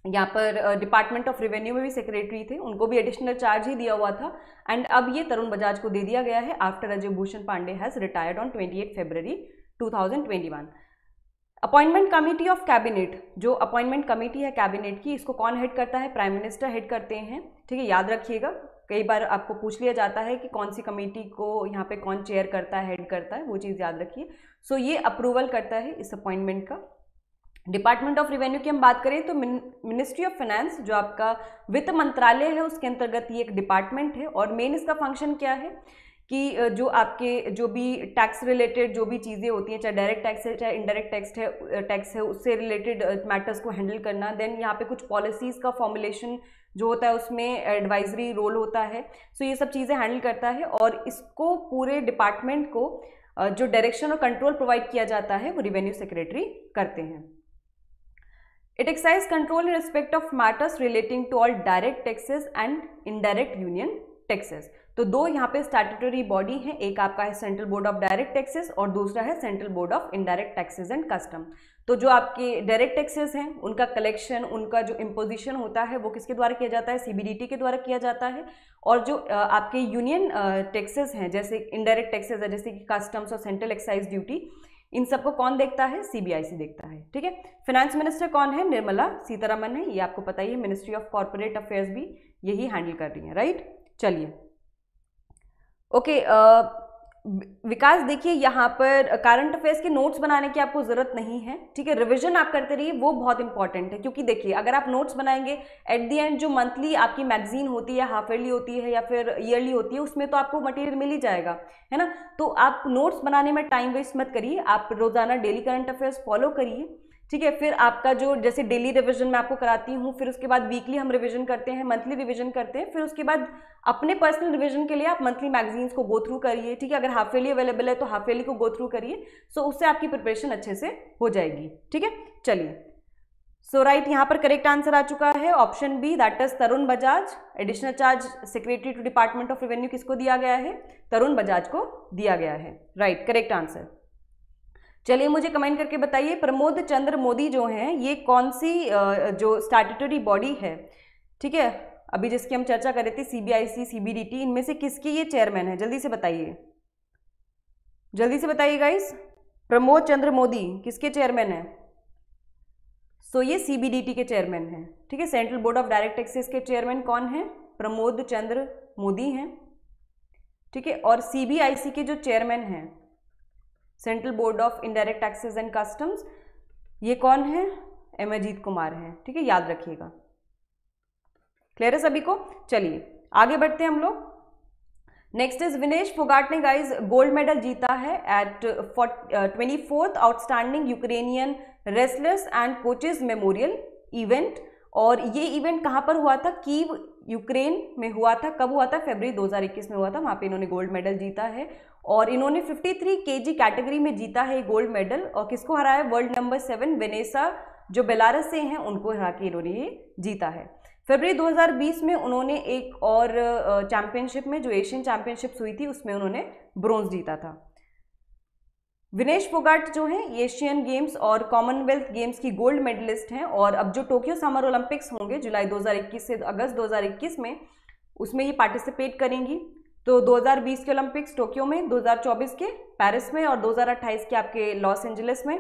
यहाँ पर डिपार्टमेंट ऑफ रिवेन्यू में भी सेक्रेटरी थे उनको भी एडिशनल चार्ज ही दिया हुआ था एंड अब ये तरुण बजाज को दे दिया गया है after Ajay Bhushan Pandey has retired on twenty eight February two thousand twenty one appointment committee of cabinet जो अपॉइंटमेंट कमेटी है कैबिनेट की इसको कौन हेड करता है प्राइम मिनिस्टर हेड करते हैं ठीक है याद रखिएगा कई बार आपको पूछ लिया जाता है कि कौन सी कमेटी को यहाँ पे कौन चेयर करता है हेड करता है वो चीज़ याद रखिए सो so, ये अप्रूवल करता है इस अपॉइंटमेंट का डिपार्टमेंट ऑफ रिवेन्यू की हम बात करें तो मिनिस्ट्री ऑफ फाइनेंस जो आपका वित्त मंत्रालय है उसके अंतर्गत ये एक डिपार्टमेंट है और मेन इसका फंक्शन क्या है कि जो आपके जो भी टैक्स रिलेटेड जो भी चीज़ें होती हैं चाहे डायरेक्ट टैक्स है चाहे इनडायरेक्ट टैक्स है टैक्स है उससे रिलेटेड मैटर्स को हैंडल करना देन यहाँ पे कुछ पॉलिसीज़ का फॉर्मुलेशन जो होता है उसमें एडवाइजरी रोल होता है सो so ये सब चीज़ें हैंडल करता है और इसको पूरे डिपार्टमेंट को जो डायरेक्शन और कंट्रोल प्रोवाइड किया जाता है वो रिवेन्यू सेक्रेटरी करते हैं it excise control in respect of matters relating to all direct taxes and indirect union taxes तो दो यहाँ पे स्टैट्यूटरी बॉडी है एक आपका है central board of direct taxes और दूसरा है central board of indirect taxes and custom तो जो आपके डायरेक्ट टैक्सेस हैं उनका कलेक्शन उनका जो इम्पोजिशन होता है वो किसके द्वारा किया जाता है सी के द्वारा किया जाता है और जो आपके यूनियन टैक्सेस हैं जैसे इनडायरेक्ट टैक्सेस है जैसे कि कस्टम्स और सेंट्रल एक्साइज ड्यूटी इन सबको कौन देखता है सीबीआईसी देखता है ठीक है फाइनेंस मिनिस्टर कौन है निर्मला सीतारामन है ये आपको पता ही है मिनिस्ट्री ऑफ कॉरपोरेट अफेयर्स भी यही हैंडल कर रही है राइट चलिए ओके uh, विकास देखिए यहाँ पर करंट अफेयर्स के नोट्स बनाने की आपको ज़रूरत नहीं है ठीक है रिवीजन आप करते रहिए वो बहुत इंपॉर्टेंट है क्योंकि देखिए अगर आप नोट्स बनाएंगे एट दी एंड जो मंथली आपकी मैगजीन होती है हाफ ईयरली होती है या फिर ईयरली होती है उसमें तो आपको मटेरियल मिल ही जाएगा है ना तो आप नोट्स बनाने में टाइम वेस्ट मत करिए आप रोज़ाना डेली करंट अफेयर्स फॉलो करिए ठीक है फिर आपका जो जैसे डेली रिवीजन मैं आपको कराती हूँ फिर उसके बाद वीकली हम रिवीजन करते हैं मंथली रिवीजन करते हैं फिर उसके बाद अपने पर्सनल रिवीजन के लिए आप मंथली मैगजीन्स को गो थ्रू करिए ठीक है अगर हाफ एयरली अवेलेबल है तो हाफ एयरली को गो थ्रू करिए सो उससे आपकी प्रिपरेशन अच्छे से हो जाएगी ठीक है चलिए सो राइट यहाँ पर करेक्ट आंसर आ चुका है option B that is Tarun Bajaj additional charge secretary to department of revenue किसको दिया गया है तरुण बजाज को दिया गया है राइट करेक्ट आंसर चलिए मुझे कमेंट करके बताइए प्रमोद चंद्र मोदी जो हैं ये कौन सी जो स्टैटूटरी बॉडी है ठीक है अभी जिसकी हम चर्चा कर रहे थे सी बी इनमें से किसकी ये चेयरमैन है जल्दी से बताइए जल्दी से बताइए गाइस प्रमोद चंद्र मोदी किसके चेयरमैन हैं सो ये सीबीडीटी के चेयरमैन हैं ठीक है central board of direct taxes के चेयरमैन कौन हैं प्रमोद चंद्र मोदी हैं ठीक है और सीबीआईसी के जो चेयरमैन हैं central board of indirect taxes and customs ये कौन है एम अजीत कुमार है ठीक है याद रखिएगा क्लियर है सभी को चलिए आगे बढ़ते हैं हम लोग नेक्स्ट इज विनेश फोगाट ने गाइज गोल्ड मेडल जीता है at twenty fourth outstanding Ukrainian wrestlers and coaches memorial event और ये इवेंट कहाँ पर हुआ था कीव यूक्रेन में हुआ था कब हुआ था फरवरी 2021 में हुआ था वहाँ पे इन्होंने गोल्ड मेडल जीता है और इन्होंने 53 जी कैटेगरी में जीता है गोल्ड मेडल और किसको हराया वर्ल्ड नंबर सेवन वेनेसा जो बेलारस से हैं उनको हरा के इन्होंने ये जीता है फरवरी 2020 में उन्होंने एक और चैम्पियनशिप में जो एशियन चैम्पियनशिप्स हुई थी उसमें उन्होंने ब्रोंज जीता था विनेश फोगाट जो हैं एशियन गेम्स और कॉमनवेल्थ गेम्स की गोल्ड मेडलिस्ट हैं और अब जो टोक्यो समर ओलंपिक्स होंगे जुलाई 2021 से अगस्त 2021 में उसमें ये पार्टिसिपेट करेंगी तो 2020 के ओलंपिक्स टोक्यो में 2024 के पेरिस में और 2028 के आपके लॉस एंजलिस में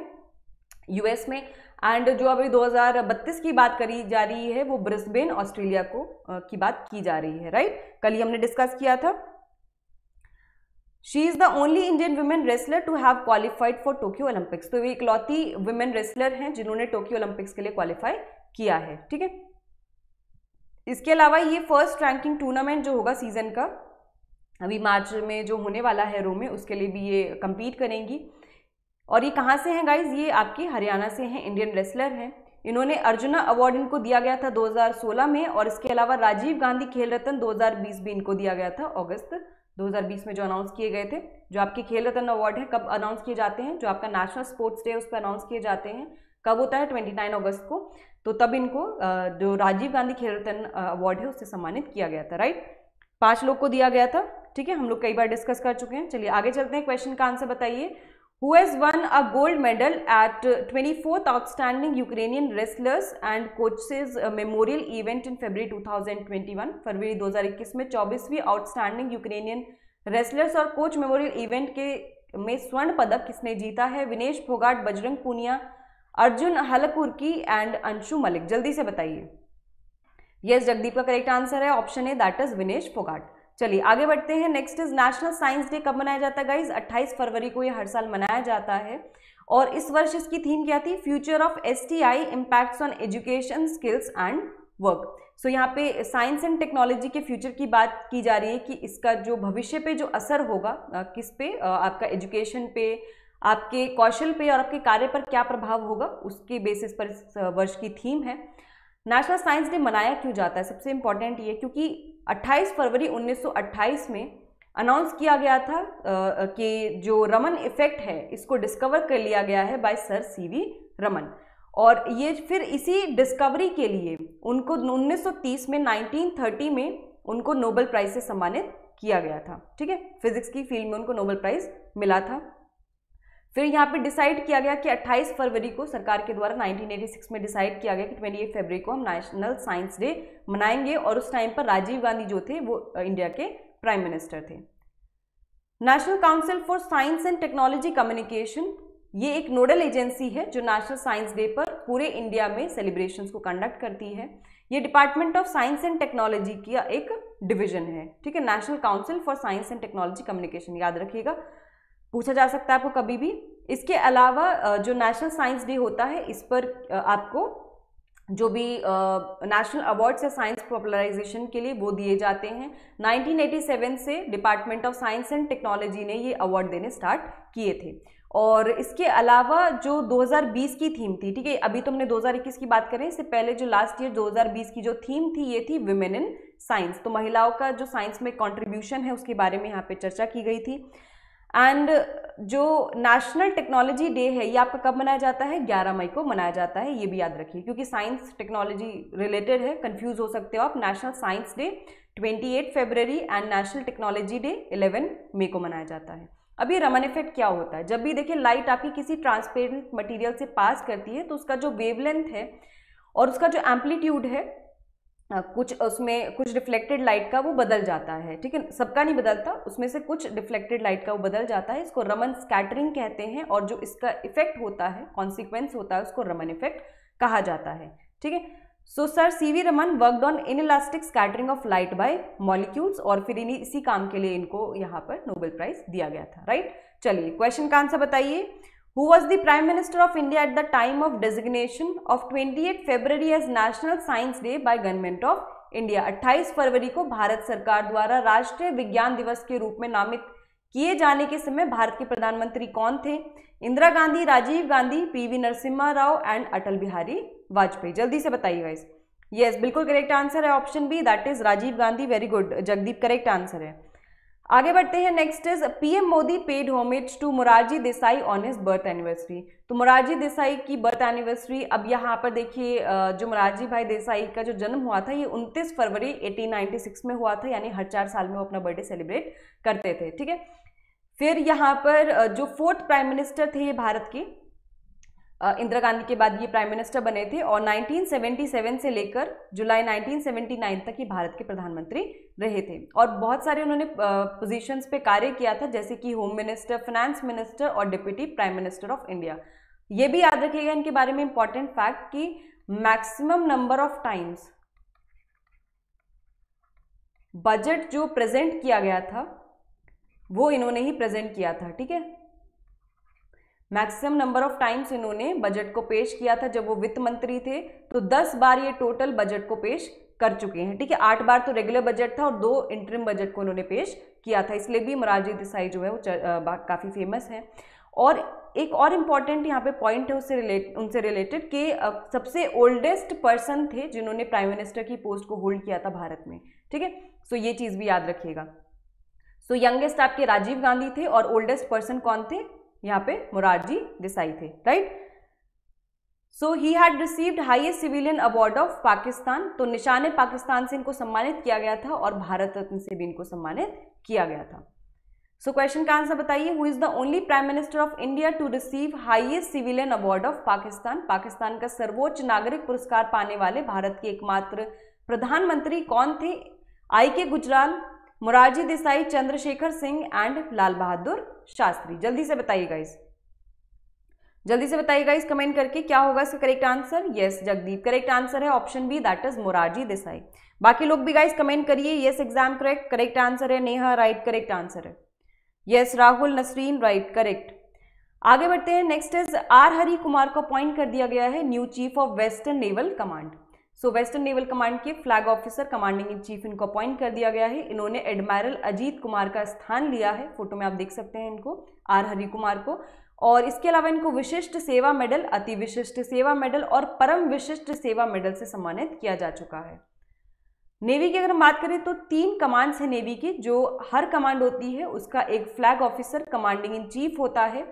यूएस में एंड जो अभी 2032 की बात करी जा रही है वो ब्रिस्बेन ऑस्ट्रेलिया को की बात की जा रही है राइट कल ही हमने डिस्कस किया था she is the only Indian women wrestler to have qualified for Tokyo Olympics तो वे इकलौती वुमेन रेसलर हैं जिन्होंने टोक्यो ओलंपिक्स के लिए क्वालिफाई किया है ठीक है इसके अलावा ये फर्स्ट रैंकिंग टूर्नामेंट जो होगा सीजन का अभी मार्च में जो होने वाला है रो में उसके लिए भी ये कम्पीट करेंगी और ये कहाँ से हैं गाइज ये आपके हरियाणा से हैं इंडियन रेसलर हैं इन्होंने अर्जुना अवार्ड इनको दिया गया था 2016 में और इसके अलावा राजीव गांधी खेल रत्न 2020 भी इनको दिया गया था अगस्त 2020 में जो अनाउंस किए गए थे जो आपके खेल रत्न अवार्ड है कब अनाउंस किए जाते हैं जो आपका नेशनल स्पोर्ट्स डे उस पर अनाउंस किए जाते हैं कब होता है 29 अगस्त को तो तब इनको जो राजीव गांधी खेल रत्न अवार्ड है उससे सम्मानित किया गया था राइट पांच लोग को दिया गया था ठीक है हम लोग कई बार डिस्कस कर चुके हैं चलिए आगे चलते हैं क्वेश्चन का आंसर बताइए who has won a gold medal at twenty fourth outstanding Ukrainian wrestlers and coaches memorial event in February two thousand twenty one फरवरी दो हजार इक्कीस में चौबीसवीं आउटस्टैंडिंग यूक्रेनियन रेसलर्स और कोच मेमोरियल इवेंट के में स्वर्ण पदक किसने जीता है विनेश फोगाट बजरंग पूनिया अर्जुन हलकुर्की एंड अंशु मलिक जल्दी से बताइए यस जगदीप का करेक्ट आंसर है option A that is Vinesh Phogat चलिए आगे बढ़ते हैं next is national science day कब मनाया जाता है गाइज 28 फरवरी को ये हर साल मनाया जाता है और इस वर्ष इसकी थीम क्या थी future of S T I impacts on education skills and work so यहाँ पे साइंस एंड टेक्नोलॉजी के फ्यूचर की बात की जा रही है कि इसका जो भविष्य पे जो असर होगा किस पे आपका एजुकेशन पे आपके कौशल पे और आपके कार्य पर क्या प्रभाव होगा उसके बेसिस पर इस वर्ष की थीम है नेशनल साइंस डे मनाया क्यों जाता है सबसे इम्पॉर्टेंट ये क्योंकि 28 फरवरी 1928 में अनाउंस किया गया था आ, कि जो रमन इफेक्ट है इसको डिस्कवर कर लिया गया है बाय सर सीवी रमन और ये फिर इसी डिस्कवरी के लिए उनको 1930 में 1930 में उनको नोबल प्राइज़ से सम्मानित किया गया था ठीक है फिजिक्स की फील्ड में उनको नोबल प्राइज़ मिला था फिर यहाँ पे डिसाइड किया गया कि 28 फरवरी को सरकार के द्वारा 1986 में डिसाइड किया गया कि 28 फरवरी को हम नेशनल साइंस डे मनाएंगे और उस टाइम पर राजीव गांधी जो थे वो इंडिया के प्राइम मिनिस्टर थे national council for science and technology communication ये एक नोडल एजेंसी है जो नेशनल साइंस डे पर पूरे इंडिया में सेलिब्रेशन को कंडक्ट करती है ये department of science and technology का एक डिवीजन है ठीक है national council for science and technology communication याद रखिएगा पूछा जा सकता है आपको कभी भी इसके अलावा जो नेशनल साइंस डे होता है इस पर आपको जो भी नेशनल अवार्ड्स या साइंस पॉपुलराइजेशन के लिए वो दिए जाते हैं 1987 से department of science and technology ने ये अवार्ड देने स्टार्ट किए थे और इसके अलावा जो 2020 की थीम थी ठीक है अभी तो हमने 2021 की बात करें इससे पहले जो लास्ट ईयर 2020 की जो थीम थी ये थी वुमेन इन साइंस तो महिलाओं का जो साइंस में कॉन्ट्रीब्यूशन है उसके बारे में यहाँ पे चर्चा की गई थी एंड जो नेशनल टेक्नोलॉजी डे है ये आपका कब मनाया जाता है 11 मई को मनाया जाता है ये भी याद रखिए क्योंकि साइंस टेक्नोलॉजी रिलेटेड है कंफ्यूज हो सकते हो आप नेशनल साइंस डे 28 फरवरी एंड नेशनल टेक्नोलॉजी डे 11 मई को मनाया जाता है अब ये रमन इफेक्ट क्या होता है जब भी देखिए लाइट आपकी किसी ट्रांसपेरेंट मटेरियल से पास करती है तो उसका जो वेवलेंथ है और उसका जो एम्पलीट्यूड है कुछ उसमें कुछ रिफ्लेक्टेड लाइट का वो बदल जाता है ठीक है सबका नहीं बदलता उसमें से कुछ रिफ्लेक्टेड लाइट का वो बदल जाता है इसको रमन स्कैटरिंग कहते हैं और जो इसका इफेक्ट होता है कॉन्सिक्वेंस होता है उसको रमन इफेक्ट कहा जाता है ठीक है so sir C V Raman worked on inelastic scattering of light by molecules और फिर इन्हीं इसी काम के लिए इनको यहाँ पर नोबेल प्राइज दिया गया था राइट चलिए क्वेश्चन का आंसर बताइए who was the Prime Minister of India at the time of designation of 28 February as National Science Day by Government of India. 28 फरवरी को भारत सरकार द्वारा राष्ट्रीय विज्ञान दिवस के रूप में नामित किए जाने के समय भारत के प्रधानमंत्री कौन थे इंदिरा गांधी राजीव गांधी पीवी नरसिम्हा राव एंड अटल बिहारी वाजपेयी जल्दी से बताइए गाइस यस बिल्कुल करेक्ट आंसर है option B that is Rajiv Gandhi very good Jagdeep correct answer है आगे बढ़ते हैं next is PM Modi paid homage to Morarji Desai on his birth anniversary तो मोरारजी देसाई की बर्थ एनिवर्सरी अब यहाँ पर देखिए जो मोरारजी भाई देसाई का जो जन्म हुआ था ये 29 फरवरी 1896 में हुआ था यानी हर चार साल में वो अपना बर्थडे सेलिब्रेट करते थे ठीक है फिर यहाँ पर जो फोर्थ प्राइम मिनिस्टर थे ये भारत के इंदिरा गांधी के बाद ये प्राइम मिनिस्टर बने थे और 1977 से लेकर जुलाई 1979 तक ये भारत के प्रधानमंत्री रहे थे और बहुत सारे उन्होंने पोजीशंस पे कार्य किया था जैसे कि होम मिनिस्टर फाइनेंस मिनिस्टर और deputy prime minister of India ये भी याद रखिएगा इनके बारे में इंपॉर्टेंट फैक्ट कि maximum number of times budget जो प्रेजेंट किया गया था वो इन्होंने ही प्रेजेंट किया था ठीक है मैक्सिमम नंबर ऑफ टाइम्स इन्होंने बजट को पेश किया था जब वो वित्त मंत्री थे तो दस बार ये टोटल बजट को पेश कर चुके हैं ठीक है आठ बार तो रेगुलर बजट था और दो इंटरिम बजट को उन्होंने पेश किया था इसलिए भी मोराजी देसाई जो है वो काफ़ी फेमस है और एक और इम्पॉर्टेंट यहाँ पे पॉइंट है उससे रिलेट उनसे रिलेटेड कि सबसे ओल्डेस्ट पर्सन थे जिन्होंने प्राइम मिनिस्टर की पोस्ट को होल्ड किया था भारत में ठीक है सो ये चीज़ भी याद रखिएगा सो यंगेस्ट आपके राजीव गांधी थे और ओल्डेस्ट पर्सन कौन थे यहाँ पे मुरारजी देसाई थे right so he had received highest civilian award of Pakistan तो निशान पाकिस्तान से इनको सम्मानित किया गया था और भारत रत्न से भी इनको सम्मानित किया गया था सो क्वेश्चन का आंसर बताइए who is the only prime minister of India to receive highest civilian award of Pakistan Pakistan का सर्वोच्च नागरिक पुरस्कार पाने वाले भारत के एकमात्र प्रधानमंत्री कौन थे I K Gujral Morarji Desai Chandrashekhar Singh and Lal Bahadur Shastri जल्दी से बताइएगा इस जल्दी से बताइएगा इस कमेंट करके क्या होगा इसका correct answer yes Jagdeep correct answer है option B that is Morarji Desai बाकी लोग भी गाइस कमेंट करिए yes exam correct correct answer है नेहा राइट करेक्ट आंसर है yes Rahul Nasreen right correct आगे बढ़ते हैं next is R Hari Kumar को अपॉइंट कर दिया गया है new chief of western naval command so western naval command के flag officer commanding in chief इनको अपॉइंट कर दिया गया है इन्होंने एडमायरल अजीत कुमार का स्थान लिया है फोटो में आप देख सकते हैं इनको आर हरि कुमार को और इसके अलावा इनको विशिष्ट सेवा मेडल अति विशिष्ट सेवा मेडल और परम विशिष्ट सेवा मेडल से सम्मानित किया जा चुका है नेवी की अगर हम बात करें तो तीन कमांड्स हैं नेवी की जो हर कमांड होती है उसका एक flag officer commanding in chief होता है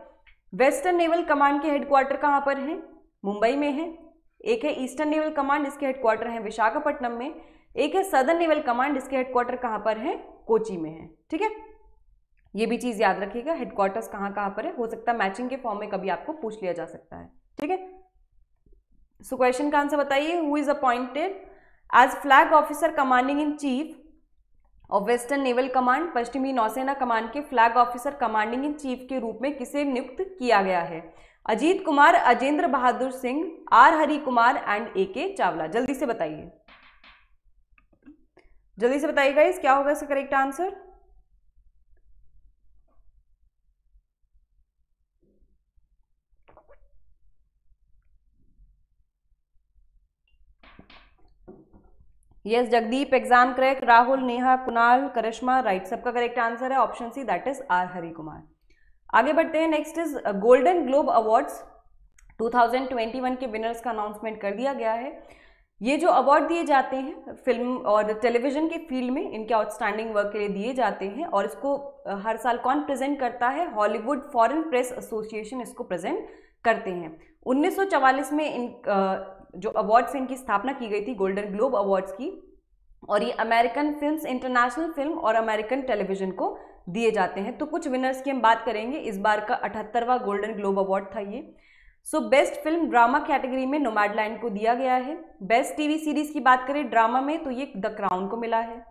वेस्टर्न नेवल कमांड के हेडक्वार्टर कहाँ पर हैं मुंबई में है एक है ईस्टर्न नेवल कमांड इसके हेडक्वार्टर है विशाखापट्टनम में एक है सदर्न नेवल कमांड इसके हेडक्वार्टर कहां पर है कोची में है ठीक है ये भी चीज़ याद रखिएगा हेडक्वार्टर्स कहां कहां पर है हो सकता है मैचिंग के फॉर्म में कभी आपको पूछ लिया जा सकता है ठीक है सो क्वेश्चन का आंसर बताइए who is appointed as flag officer commanding in chief और वेस्टर्न नेवल कमांड पश्चिमी नौसेना कमांड के flag officer commanding in chief के रूप में किसे नियुक्त किया गया है Ajit Kumar Ajendra Bahadur Singh R Hari Kumar and A K Chawla जल्दी से बताइए जल्दी से बताइएगा इस क्या होगा इसका correct answer yes Jagdeep exam crack Rahul Neha Kunal Karishma right सबका करेक्ट आंसर है option C that is R Hari Kumar आगे बढ़ते हैं next is golden globe awards 2021 के विनर्स का अनाउंसमेंट कर दिया गया है ये जो अवार्ड दिए जाते हैं फिल्म और टेलीविजन के फील्ड में इनके आउटस्टैंडिंग वर्क के लिए दिए जाते हैं और इसको uh, हर साल कौन प्रेजेंट करता है हॉलीवुड फॉरेन प्रेस एसोसिएशन इसको प्रेजेंट करते हैं 1944 में इन uh, जो अवार्ड्स इनकी स्थापना की गई थी गोल्डन ग्लोब अवार्ड्स की और ये अमेरिकन फिल्म्स इंटरनेशनल फिल्म और अमेरिकन टेलीविजन को दिए जाते हैं तो कुछ विनर्स की हम बात करेंगे इस बार का अठहत्तरवा गोल्डन ग्लोब अवार्ड था ये so best film drama category में नोमैडलैंड को दिया गया है बेस्ट टीवी सीरीज की बात करें ड्रामा में तो ये द क्राउन को मिला है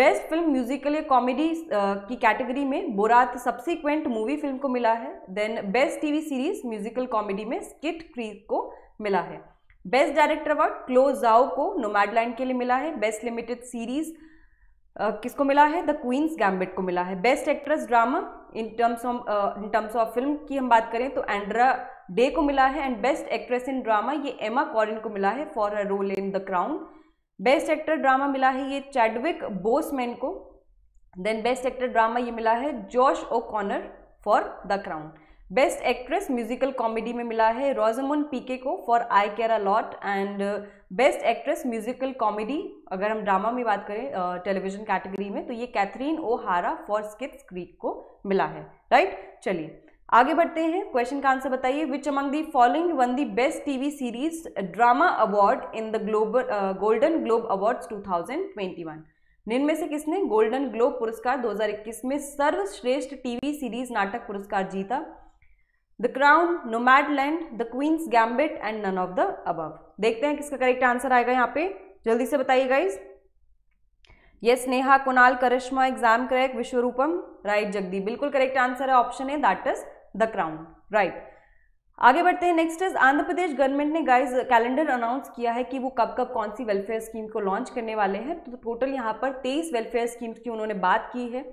बेस्ट फिल्म म्यूजिकल या कॉमेडी की कैटेगरी में बोरात सब्सिक्वेंट मूवी फिल्म को मिला है then best TV series musical comedy में स्किट क्री को मिला है बेस्ट डायरेक्टर अवार्ड क्लो जाओ को नोमैडलैंड के लिए मिला है बेस्ट लिमिटेड सीरीज़ किसको मिला है द क्वींस गैम्बिट को मिला है best actress drama in terms of in terms of film की हम बात करें तो एंड्रा डे को मिला है and best actress in drama ये एमा कॉरिन को मिला है for a role in the crown best actor drama मिला है ये चैडविक बोसमैन को देन बेस्ट एक्टर ड्रामा ये मिला है Josh O'Connor for the crown best actress musical comedy में मिला है रोजमोन पीके को for I care a lot and best actress musical comedy अगर हम ड्रामा में बात करें टेलीविजन कैटेगरी में तो ये कैथरीन ओ हारा फॉर स्किप्स क्रीक को मिला है राइट चलिए आगे बढ़ते हैं क्वेश्चन का आंसर बताइए which among the following one the best TV series drama award in the global golden globe awards 2021 में से किसने गोल्डन ग्लोब पुरस्कार 2021 में सर्वश्रेष्ठ टीवी सीरीज नाटक पुरस्कार जीता the crown Nomadland the queen's gambit and none of the अब देखते हैं किसका करेक्ट आंसर आएगा यहाँ पे जल्दी से बताइए गाइज ये Neha Kunal Karishma exam crack Vishwaroopam right Jagdeep बिल्कुल करेक्ट आंसर है ऑप्शन है that is the crown right आगे बढ़ते हैं next is Andhra Pradesh government ने गाइज कैलेंडर अनाउंस किया है कि वो कब कब कौन सी वेलफेयर स्कीम को लॉन्च करने वाले हैं तो टोटल यहाँ पर तेईस वेलफेयर स्कीम्स की उन्होंने बात की है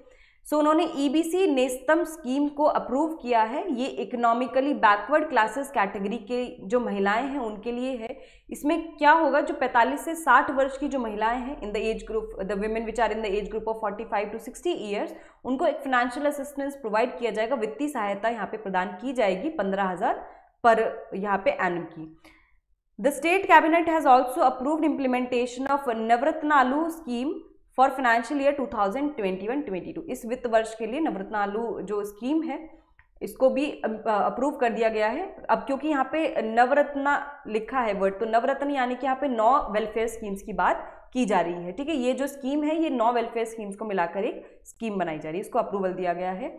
सो so, उन्होंने ईबीसी नेस्तम स्कीम को अप्रूव किया है ये इकोनॉमिकली बैकवर्ड क्लासेस कैटेगरी के जो महिलाएं हैं उनके लिए है इसमें क्या होगा जो 45 से 60 वर्ष की जो महिलाएं हैं in the age group the women which are in the age group of 45 to 60 years उनको एक फाइनेंशियल असिस्टेंस प्रोवाइड किया जाएगा वित्तीय सहायता यहाँ पे प्रदान की जाएगी पंद्रह पर यहाँ पे एनम की the state cabinet has also approved implementation of Navaratnalu scheme for financial year 2021-22 इस वित्त वर्ष के लिए नवरत्नालु जो स्कीम है इसको भी अप्रूव कर दिया गया है अब क्योंकि यहाँ पे नवरत्ना लिखा है वर्ड तो नवरत्न यानी कि यहाँ पे नौ वेलफेयर स्कीम्स की बात की जा रही है ठीक है ये जो स्कीम है ये नौ वेलफेयर स्कीम्स को मिलाकर एक स्कीम बनाई जा रही है इसको अप्रूवल दिया गया है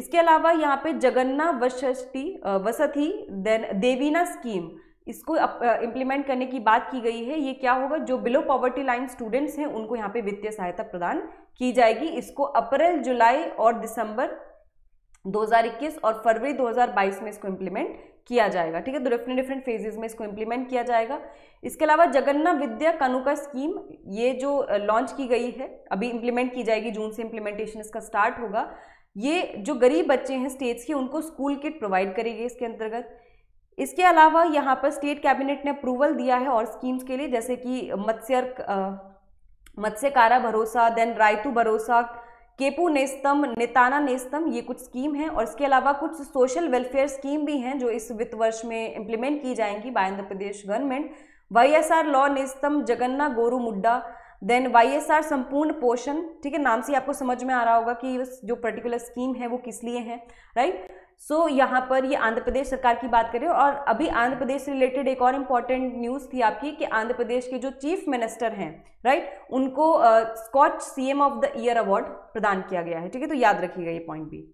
इसके अलावा यहाँ पे जगन्ना वसष्टी वसती देन देवीना स्कीम इसको इम्प्लीमेंट करने की बात की गई है ये क्या होगा जो बिलो पॉवर्टी लाइन स्टूडेंट्स हैं उनको यहाँ पे वित्तीय सहायता प्रदान की जाएगी इसको अप्रैल जुलाई और दिसंबर 2021 और फरवरी 2022 में इसको इम्प्लीमेंट किया जाएगा ठीक है तो डिफरेंट डिफरेंट फेजेज में इसको इम्प्लीमेंट किया जाएगा इसके अलावा जगन्ना विद्या कनुका स्कीम ये जो लॉन्च की गई है अभी इम्प्लीमेंट की जाएगी जून से इम्प्लीमेंटेशन इसका स्टार्ट होगा ये जो गरीब बच्चे हैं स्टेट्स के उनको स्कूल किट प्रोवाइड करेगी इसके अंतर्गत इसके अलावा यहाँ पर स्टेट कैबिनेट ने अप्रूवल दिया है और स्कीम्स के लिए जैसे कि मत्स्य मत्स्यकारा भरोसा देन रायतू भरोसा केपू नेस्तम नेताना नेस्तम ये कुछ स्कीम हैं और इसके अलावा कुछ सोशल वेलफेयर स्कीम भी हैं जो इस वित्त वर्ष में इम्प्लीमेंट की जाएंगी by Andhra Pradesh government Y S R law Nestham Jagananna Gorumudda then Y S are संपूर्ण पोषण ठीक है नाम से आपको समझ में आ रहा होगा कि जो पर्टिकुलर स्कीम है वो किस लिए है राइट सो so, यहाँ पर ये आंध्र प्रदेश सरकार की बात करें और अभी आंध्र प्रदेश से रिलेटेड एक और इम्पॉर्टेंट न्यूज़ थी आपकी कि आंध्र प्रदेश के जो चीफ मिनिस्टर हैं राइट उनको Skoch CM of the year award प्रदान किया गया है ठीक है तो याद रखिएगा ये पॉइंट भी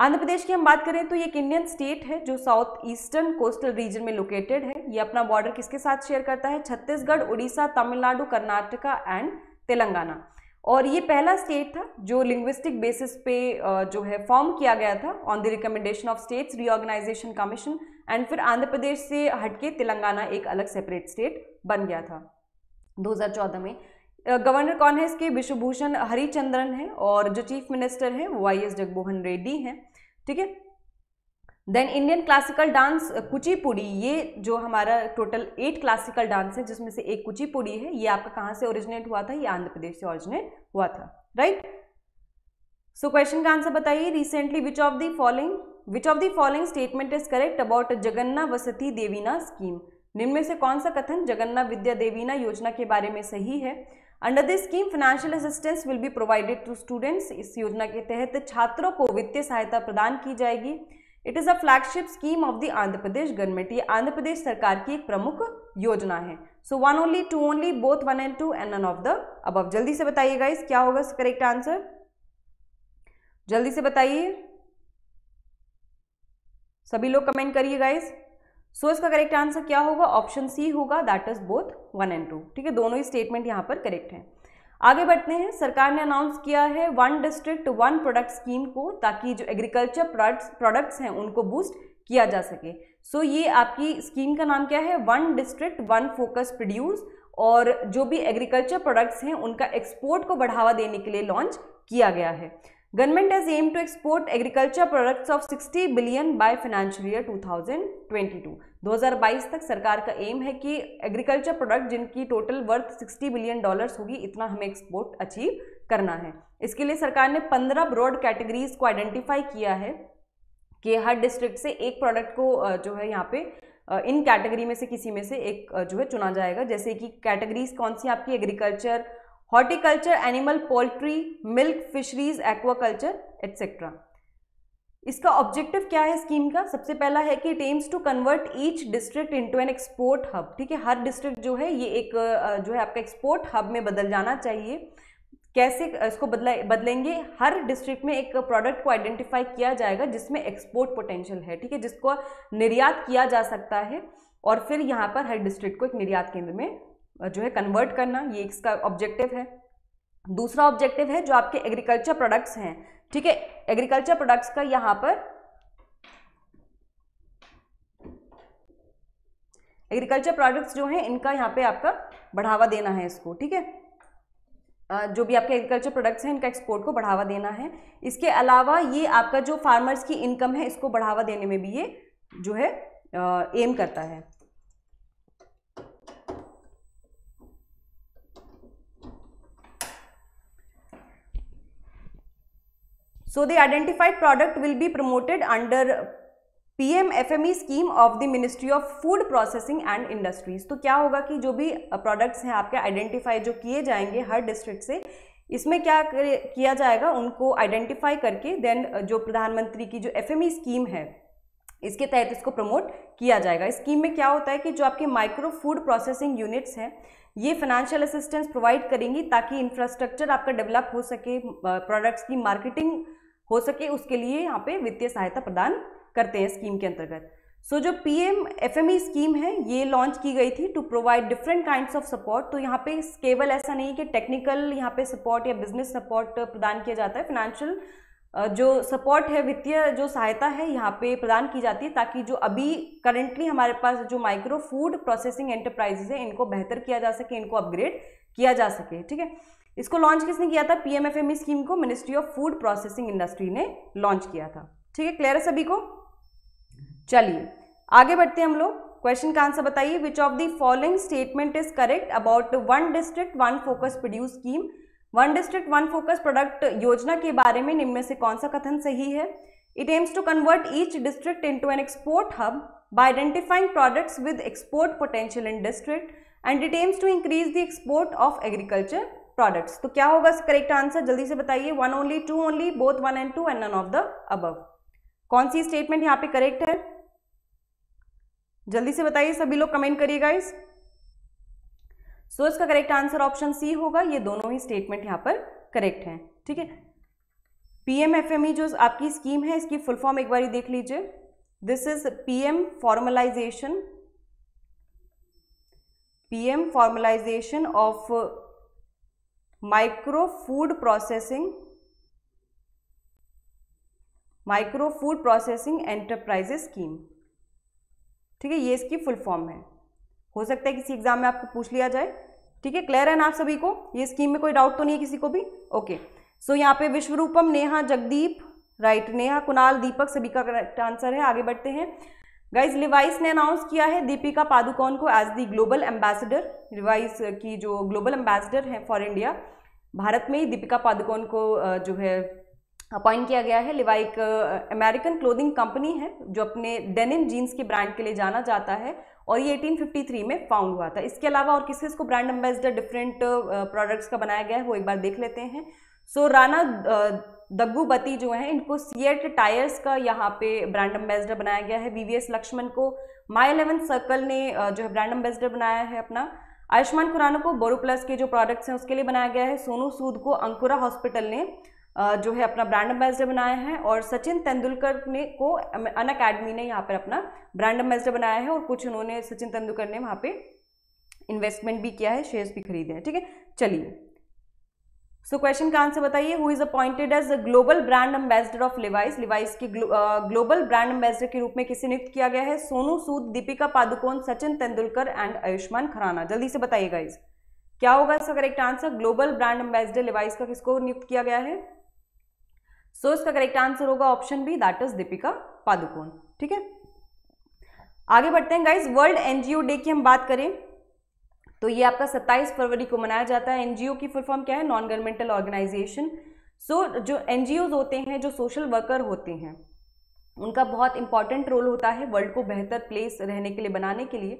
आंध्र प्रदेश की हम बात करें तो ये एक इंडियन स्टेट है जो साउथ ईस्टर्न कोस्टल रीजन में लोकेटेड है ये अपना बॉर्डर किसके साथ शेयर करता है छत्तीसगढ़ उड़ीसा तमिलनाडु कर्नाटका एंड तेलंगाना और ये पहला स्टेट था जो लिंग्विस्टिक बेसिस पे जो है फॉर्म किया गया था on the recommendation of states reorganisation commission and फिर आंध्र प्रदेश से हटके तेलंगाना एक अलग सेपरेट स्टेट बन गया था 2014 में गवर्नर कौन है इसके विश्वभूषण हरिचंद्रन है और जो चीफ मिनिस्टर हैं वो आई एस जगमोहन रेड्डी हैं ठीक है then Indian classical dance Kuchipudi ये जो हमारा टोटल एट क्लासिकल डांस है जिसमें से एक कुचिपुड़ी है ये आपका कहाँ से ओरिजिनेट हुआ था ये आंध्र प्रदेश से ओरिजिनेट हुआ था राइट सो क्वेश्चन का आंसर बताइए recently which of the following which of the following statement is correct about Jagananna Vasathi Deevena scheme निम्न से कौन सा कथन जगन्ना विद्या देवीना योजना के बारे में सही है under this scheme financial assistance will be provided to students इस योजना के तहत छात्रों को वित्तीय सहायता प्रदान की जाएगी it is a flagship scheme of the Andhra Pradesh government ये आंध्र प्रदेश सरकार की एक प्रमुख योजना है so one only two only both one and two and none of the अब जल्दी से बताइए गाइस क्या होगा इसका करेक्ट आंसर जल्दी से बताइए सभी लोग कमेंट करिए गाइस सो इसका करेक्ट आंसर क्या होगा ऑप्शन सी होगा that is both one and two ठीक है दोनों ही स्टेटमेंट यहां पर करेक्ट है आगे बढ़ते हैं सरकार ने अनाउंस किया है one district one product scheme को ताकि जो एग्रीकल्चर प्रोडक्ट्स प्रोडक्ट्स हैं उनको बूस्ट किया जा सके सो so, ये आपकी स्कीम का नाम क्या है one district one focus produce और जो भी एग्रीकल्चर प्रोडक्ट्स हैं उनका एक्सपोर्ट को बढ़ावा देने के लिए लॉन्च किया गया है government as aim to export agriculture products of 60 billion by financial year 2022 2022 तक सरकार का एम है कि एग्रीकल्चर प्रोडक्ट जिनकी टोटल वर्थ 60 बिलियन डॉलर्स होगी इतना हमें एक्सपोर्ट अचीव करना है इसके लिए सरकार ने 15 ब्रॉड कैटेगरीज को आइडेंटिफाई किया है कि हर डिस्ट्रिक्ट से एक प्रोडक्ट को जो है यहाँ पे इन कैटेगरी में से किसी में से एक जो है चुना जाएगा जैसे कि कैटेगरीज कौन सी आपकी agriculture horticulture animal poultry milk fisheries aquaculture etcetera इसका ऑब्जेक्टिव क्या है स्कीम का सबसे पहला है कि it aims to convert each district into an export hub ठीक है हर डिस्ट्रिक्ट जो है ये एक जो है आपका एक्सपोर्ट हब में बदल जाना चाहिए कैसे इसको बदला बदलेंगे हर डिस्ट्रिक्ट में एक प्रोडक्ट को आइडेंटिफाई किया जाएगा जिसमें एक्सपोर्ट पोटेंशियल है ठीक है जिसको निर्यात किया जा सकता है और फिर यहाँ पर हर डिस्ट्रिक्ट को एक निर्यात केंद्र में जो है कन्वर्ट करना ये इसका ऑब्जेक्टिव है दूसरा ऑब्जेक्टिव है जो आपके एग्रीकल्चर प्रोडक्ट्स हैं ठीक है एग्रीकल्चर प्रोडक्ट्स का यहाँ पर एग्रीकल्चर प्रोडक्ट्स जो हैं इनका यहाँ पे आपका बढ़ावा देना है इसको ठीक है जो भी आपके एग्रीकल्चर प्रोडक्ट्स हैं इनका एक्सपोर्ट को बढ़ावा देना है इसके अलावा ये आपका जो फार्मर्स की इनकम है इसको बढ़ावा देने में भी ये जो है एम करता है So the identified product will be promoted under E scheme of the ministry of food processing and industries तो क्या होगा कि जो भी प्रोडक्ट्स हैं आपके आइडेंटिफाई जो किए जाएंगे हर डिस्ट्रिक्ट से इसमें क्या किया जाएगा उनको आइडेंटिफाई करके देन जो प्रधानमंत्री की जो ई स्कीम e है इसके तहत इसको प्रमोट किया जाएगा स्कीम में क्या होता है कि जो आपके माइक्रो फूड प्रोसेसिंग यूनिट्स हैं ये फाइनेंशियल असिस्टेंस प्रोवाइड करेंगी ताकि इंफ्रास्ट्रक्चर आपका डेवलप हो सके प्रोडक्ट्स की मार्केटिंग हो सके उसके लिए यहाँ पे वित्तीय सहायता प्रदान करते हैं स्कीम के अंतर्गत सो so, जो P M F M E scheme है ये लॉन्च की गई थी to provide different kind of support तो यहाँ पे केवल ऐसा नहीं कि टेक्निकल यहाँ पे सपोर्ट या बिजनेस सपोर्ट प्रदान किया जाता है फिनेंशियल जो सपोर्ट है वित्तीय जो सहायता है यहाँ पे प्रदान की जाती है ताकि जो अभी करेंटली हमारे पास जो माइक्रो फूड प्रोसेसिंग एंटरप्राइजेज है इनको बेहतर किया जा सके इनको अपग्रेड किया जा सके ठीक है इसको लॉन्च किसने किया था पीएमएफएमई स्कीम e को ministry of food processing industry ने लॉन्च किया था ठीक है क्लियर है सभी को चलिए आगे बढ़ते हैं हम लोग क्वेश्चन का आंसर बताइए which of the following statement is correct about one district one focus produce scheme one district one focus product योजना के बारे में निम्न से कौन सा कथन सही है it aims to convert each district in an export hub by identifying products with export potential in district and it aims to increase the export of agriculture products तो क्या होगा करेक्ट आंसर जल्दी से बताइए one only two only both one and two and none of the above कौन सी statement यहां पे करेक्ट है जल्दी से बताइए सभी लोग कमेंट करिए गाइस सो इसका करेक्ट आंसर ऑप्शन सी होगा ये दोनों ही स्टेटमेंट यहां पर करेक्ट है ठीक है पीएमएफएमई e जो आपकी स्कीम है इसकी फुल फॉर्म एक बार देख लीजिए this is PM formalisation PM formalisation of micro food processing micro food processing enterprises scheme ठीक है ये इसकी फुल फॉर्म है हो सकता है किसी एग्जाम में आपको पूछ लिया जाए ठीक है क्लियर है ना आप सभी को ये स्कीम में कोई डाउट तो नहीं है किसी को भी ओके सो यहाँ पे विश्वरूपम नेहा जगदीप राइट नेहा कुणाल दीपक सभी का करेक्ट आंसर है आगे बढ़ते हैं गाइज लिवाइस ने अनाउंस किया है दीपिका पादुकोण को as the global ambassador Levi's की जो ग्लोबल एम्बेसडर हैं फॉर इंडिया भारत में ही दीपिका पादुकोण को जो है अपॉइंट किया गया है लिवाई एक अमेरिकन क्लोथिंग कंपनी है जो अपने डेनिम जीन्स के ब्रांड के लिए जाना जाता है और ये 1853 में फाउंड हुआ था इसके अलावा और किस किस को ब्रांड एम्बेसडर डिफरेंट प्रोडक्ट्स का बनाया गया है वो एक बार देख लेते हैं सो so, राना दग्गूबती जो है इनको सीएट टायर्स का यहाँ पे ब्रांड एम्बेसडर बनाया गया है वीवीएस लक्ष्मण को माई इलेवन सर्कल ने जो है ब्रांड एम्बेसडर बनाया है अपना आयुष्मान खुराना को बोरो प्लस के जो प्रोडक्ट्स हैं उसके लिए बनाया गया है सोनू सूद को अंकुरा हॉस्पिटल ने जो है अपना ब्रांड एम्बेसडर बनाया है और सचिन तेंदुलकर ने को अन अकेडमी ने यहाँ पर अपना ब्रांड एम्बेसडर बनाया है और कुछ उन्होंने सचिन तेंदुलकर ने वहाँ पे इन्वेस्टमेंट भी किया है शेयर्स भी खरीदे हैं ठीक है चलिए सो क्वेश्चन का आंसर बताइए who is appointed as global brand ambassador of Levi's Levi's के ग्लोबल ब्रांड एम्बेसडर के रूप में किसे नियुक्त किया गया है सोनू सूद दीपिका पादुकोण सचिन तेंदुलकर एंड आयुष्मान खराना जल्दी से बताइए गाइज क्या होगा इसका correct answer global brand ambassador Levi's का किसको नियुक्त किया गया है सो so, इसका करेक्ट आंसर होगा option B that is Deepika Padukone ठीक है आगे बढ़ते हैं गाइज वर्ल्ड एनजीओ डे की हम बात करें तो ये आपका 27 फरवरी को मनाया जाता है एनजीओ की फुल फॉर्म क्या है नॉन गवर्नमेंटल ऑर्गेनाइजेशन सो जो एन होते हैं जो सोशल वर्कर होते हैं उनका बहुत इंपॉर्टेंट रोल होता है वर्ल्ड को बेहतर प्लेस रहने के लिए बनाने के लिए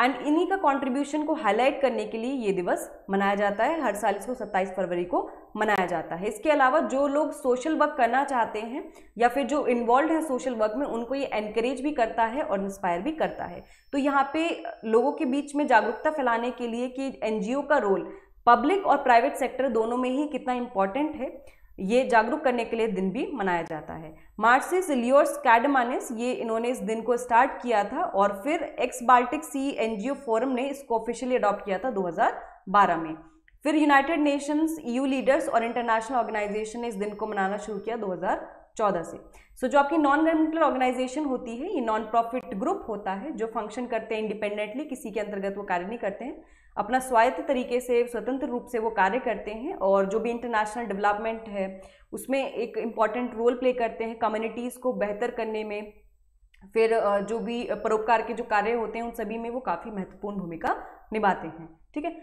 एंड इन्हीं का कॉन्ट्रीब्यूशन को हाईलाइट करने के लिए ये दिवस मनाया जाता है हर साल इसको 27 फरवरी को मनाया जाता है इसके अलावा जो लोग सोशल वर्क करना चाहते हैं या फिर जो इन्वॉल्व हैं सोशल वर्क में उनको ये एनकरेज भी करता है और इंस्पायर भी करता है तो यहाँ पे लोगों के बीच में जागरूकता फैलाने के लिए कि एन का रोल पब्लिक और प्राइवेट सेक्टर दोनों में ही कितना इंपॉर्टेंट है ये जागरूक करने के लिए दिन भी मनाया जाता है मार्सिस लियोर्स कैडमानिस ये इन्होंने इस दिन को स्टार्ट किया था और फिर एक्स बाल्टिक सी एन फोरम ने इसको ऑफिशियली अडॉप्ट किया था 2012 में फिर यूनाइटेड नेशंस ईयू लीडर्स और इंटरनेशनल ऑर्गेनाइजेशन ने इस दिन को मनाना शुरू किया 2014 से सो so, जो आपकी नॉन गवर्नमेंटल ऑर्गेनाइजेशन होती है ये नॉन प्रॉफिट ग्रुप होता है जो फंक्शन करते हैं इंडिपेंडेंटली किसी के अंतर्गत वो कार्य नहीं करते हैं अपना स्वायत्त तरीके से स्वतंत्र रूप से वो कार्य करते हैं और जो भी इंटरनेशनल डेवलपमेंट है उसमें एक इम्पॉर्टेंट रोल प्ले करते हैं कम्युनिटीज़ को बेहतर करने में फिर जो भी परोपकार के जो कार्य होते हैं उन सभी में वो काफ़ी महत्वपूर्ण भूमिका निभाते हैं ठीक है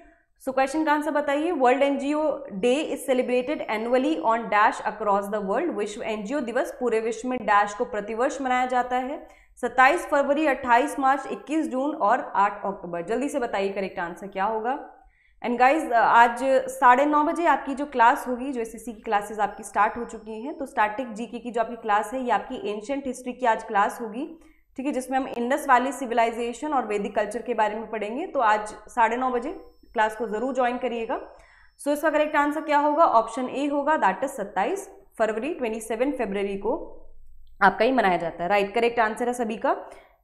सो क्वेश्चन का आंसर बताइए world NGO day is celebrated annually on dash across the world विश्व एनजीओ दिवस पूरे विश्व में डैश को प्रतिवर्ष मनाया जाता है 27 फरवरी 28 मार्च 21 जून और 8 अक्टूबर जल्दी से बताइए करेक्ट आंसर क्या होगा एंड गाइज आज साढ़े नौ बजे आपकी जो क्लास होगी जो एस की क्लासेस आपकी स्टार्ट हो चुकी हैं तो स्टार्टिक जी की जो आपकी क्लास है ये आपकी एंशियंट हिस्ट्री की आज क्लास होगी ठीक है जिसमें हम इंडस वैली सिविलाइजेशन और वैदिक कल्चर के बारे में पढ़ेंगे तो आज साढ़े नौ बजे क्लास को जरूर ज्वाइन करिएगा सो so, इसका करेक्ट आंसर क्या होगा ऑप्शन ए होगा दैट इज सत्ताईस फरवरी ट्वेंटी सेवन फेबररी को आपका ही मनाया जाता है राइट करेक्ट आंसर है सभी का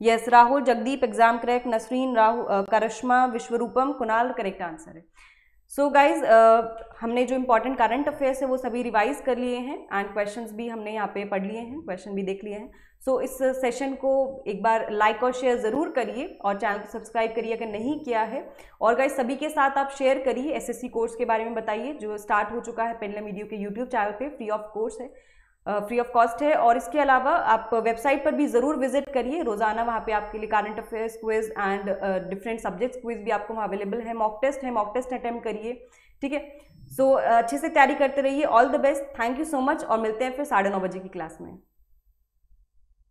yes yes, Rahul Jagdeep exam crack Nasreen Rahul uh, Karishma Vishwaroopam Kunal correct answer है सो so गाइज uh, हमने जो इंपॉर्टेंट करंट अफेयर्स है वो सभी रिवाइज कर लिए हैं एंड क्वेश्चंस भी हमने यहाँ पे पढ़ लिए हैं क्वेश्चन भी देख लिए हैं सो so, इस सेशन को एक बार लाइक और शेयर ज़रूर करिए और चैनल को सब्सक्राइब करिए अगर नहीं किया है और गाइस सभी के साथ आप शेयर करिए एसएससी कोर्स के बारे में बताइए जो स्टार्ट हो चुका है पेनला मीडियो के यूट्यूब चैनल पे फ्री ऑफ कोर्स है फ्री ऑफ कॉस्ट है और इसके अलावा आप वेबसाइट पर भी ज़रूर विजिट करिए रोज़ाना वहाँ पर आपके लिए current affairs quiz and different subjects quiz भी आपको वहाँ अवेलेबल है मॉक टेस्ट है मॉक टेस्ट अटैम्प्ट करिए ठीक है सो अच्छे से तैयारी करते रहिए all the best thank you so much और मिलते हैं फिर साढ़े नौ बजे की क्लास में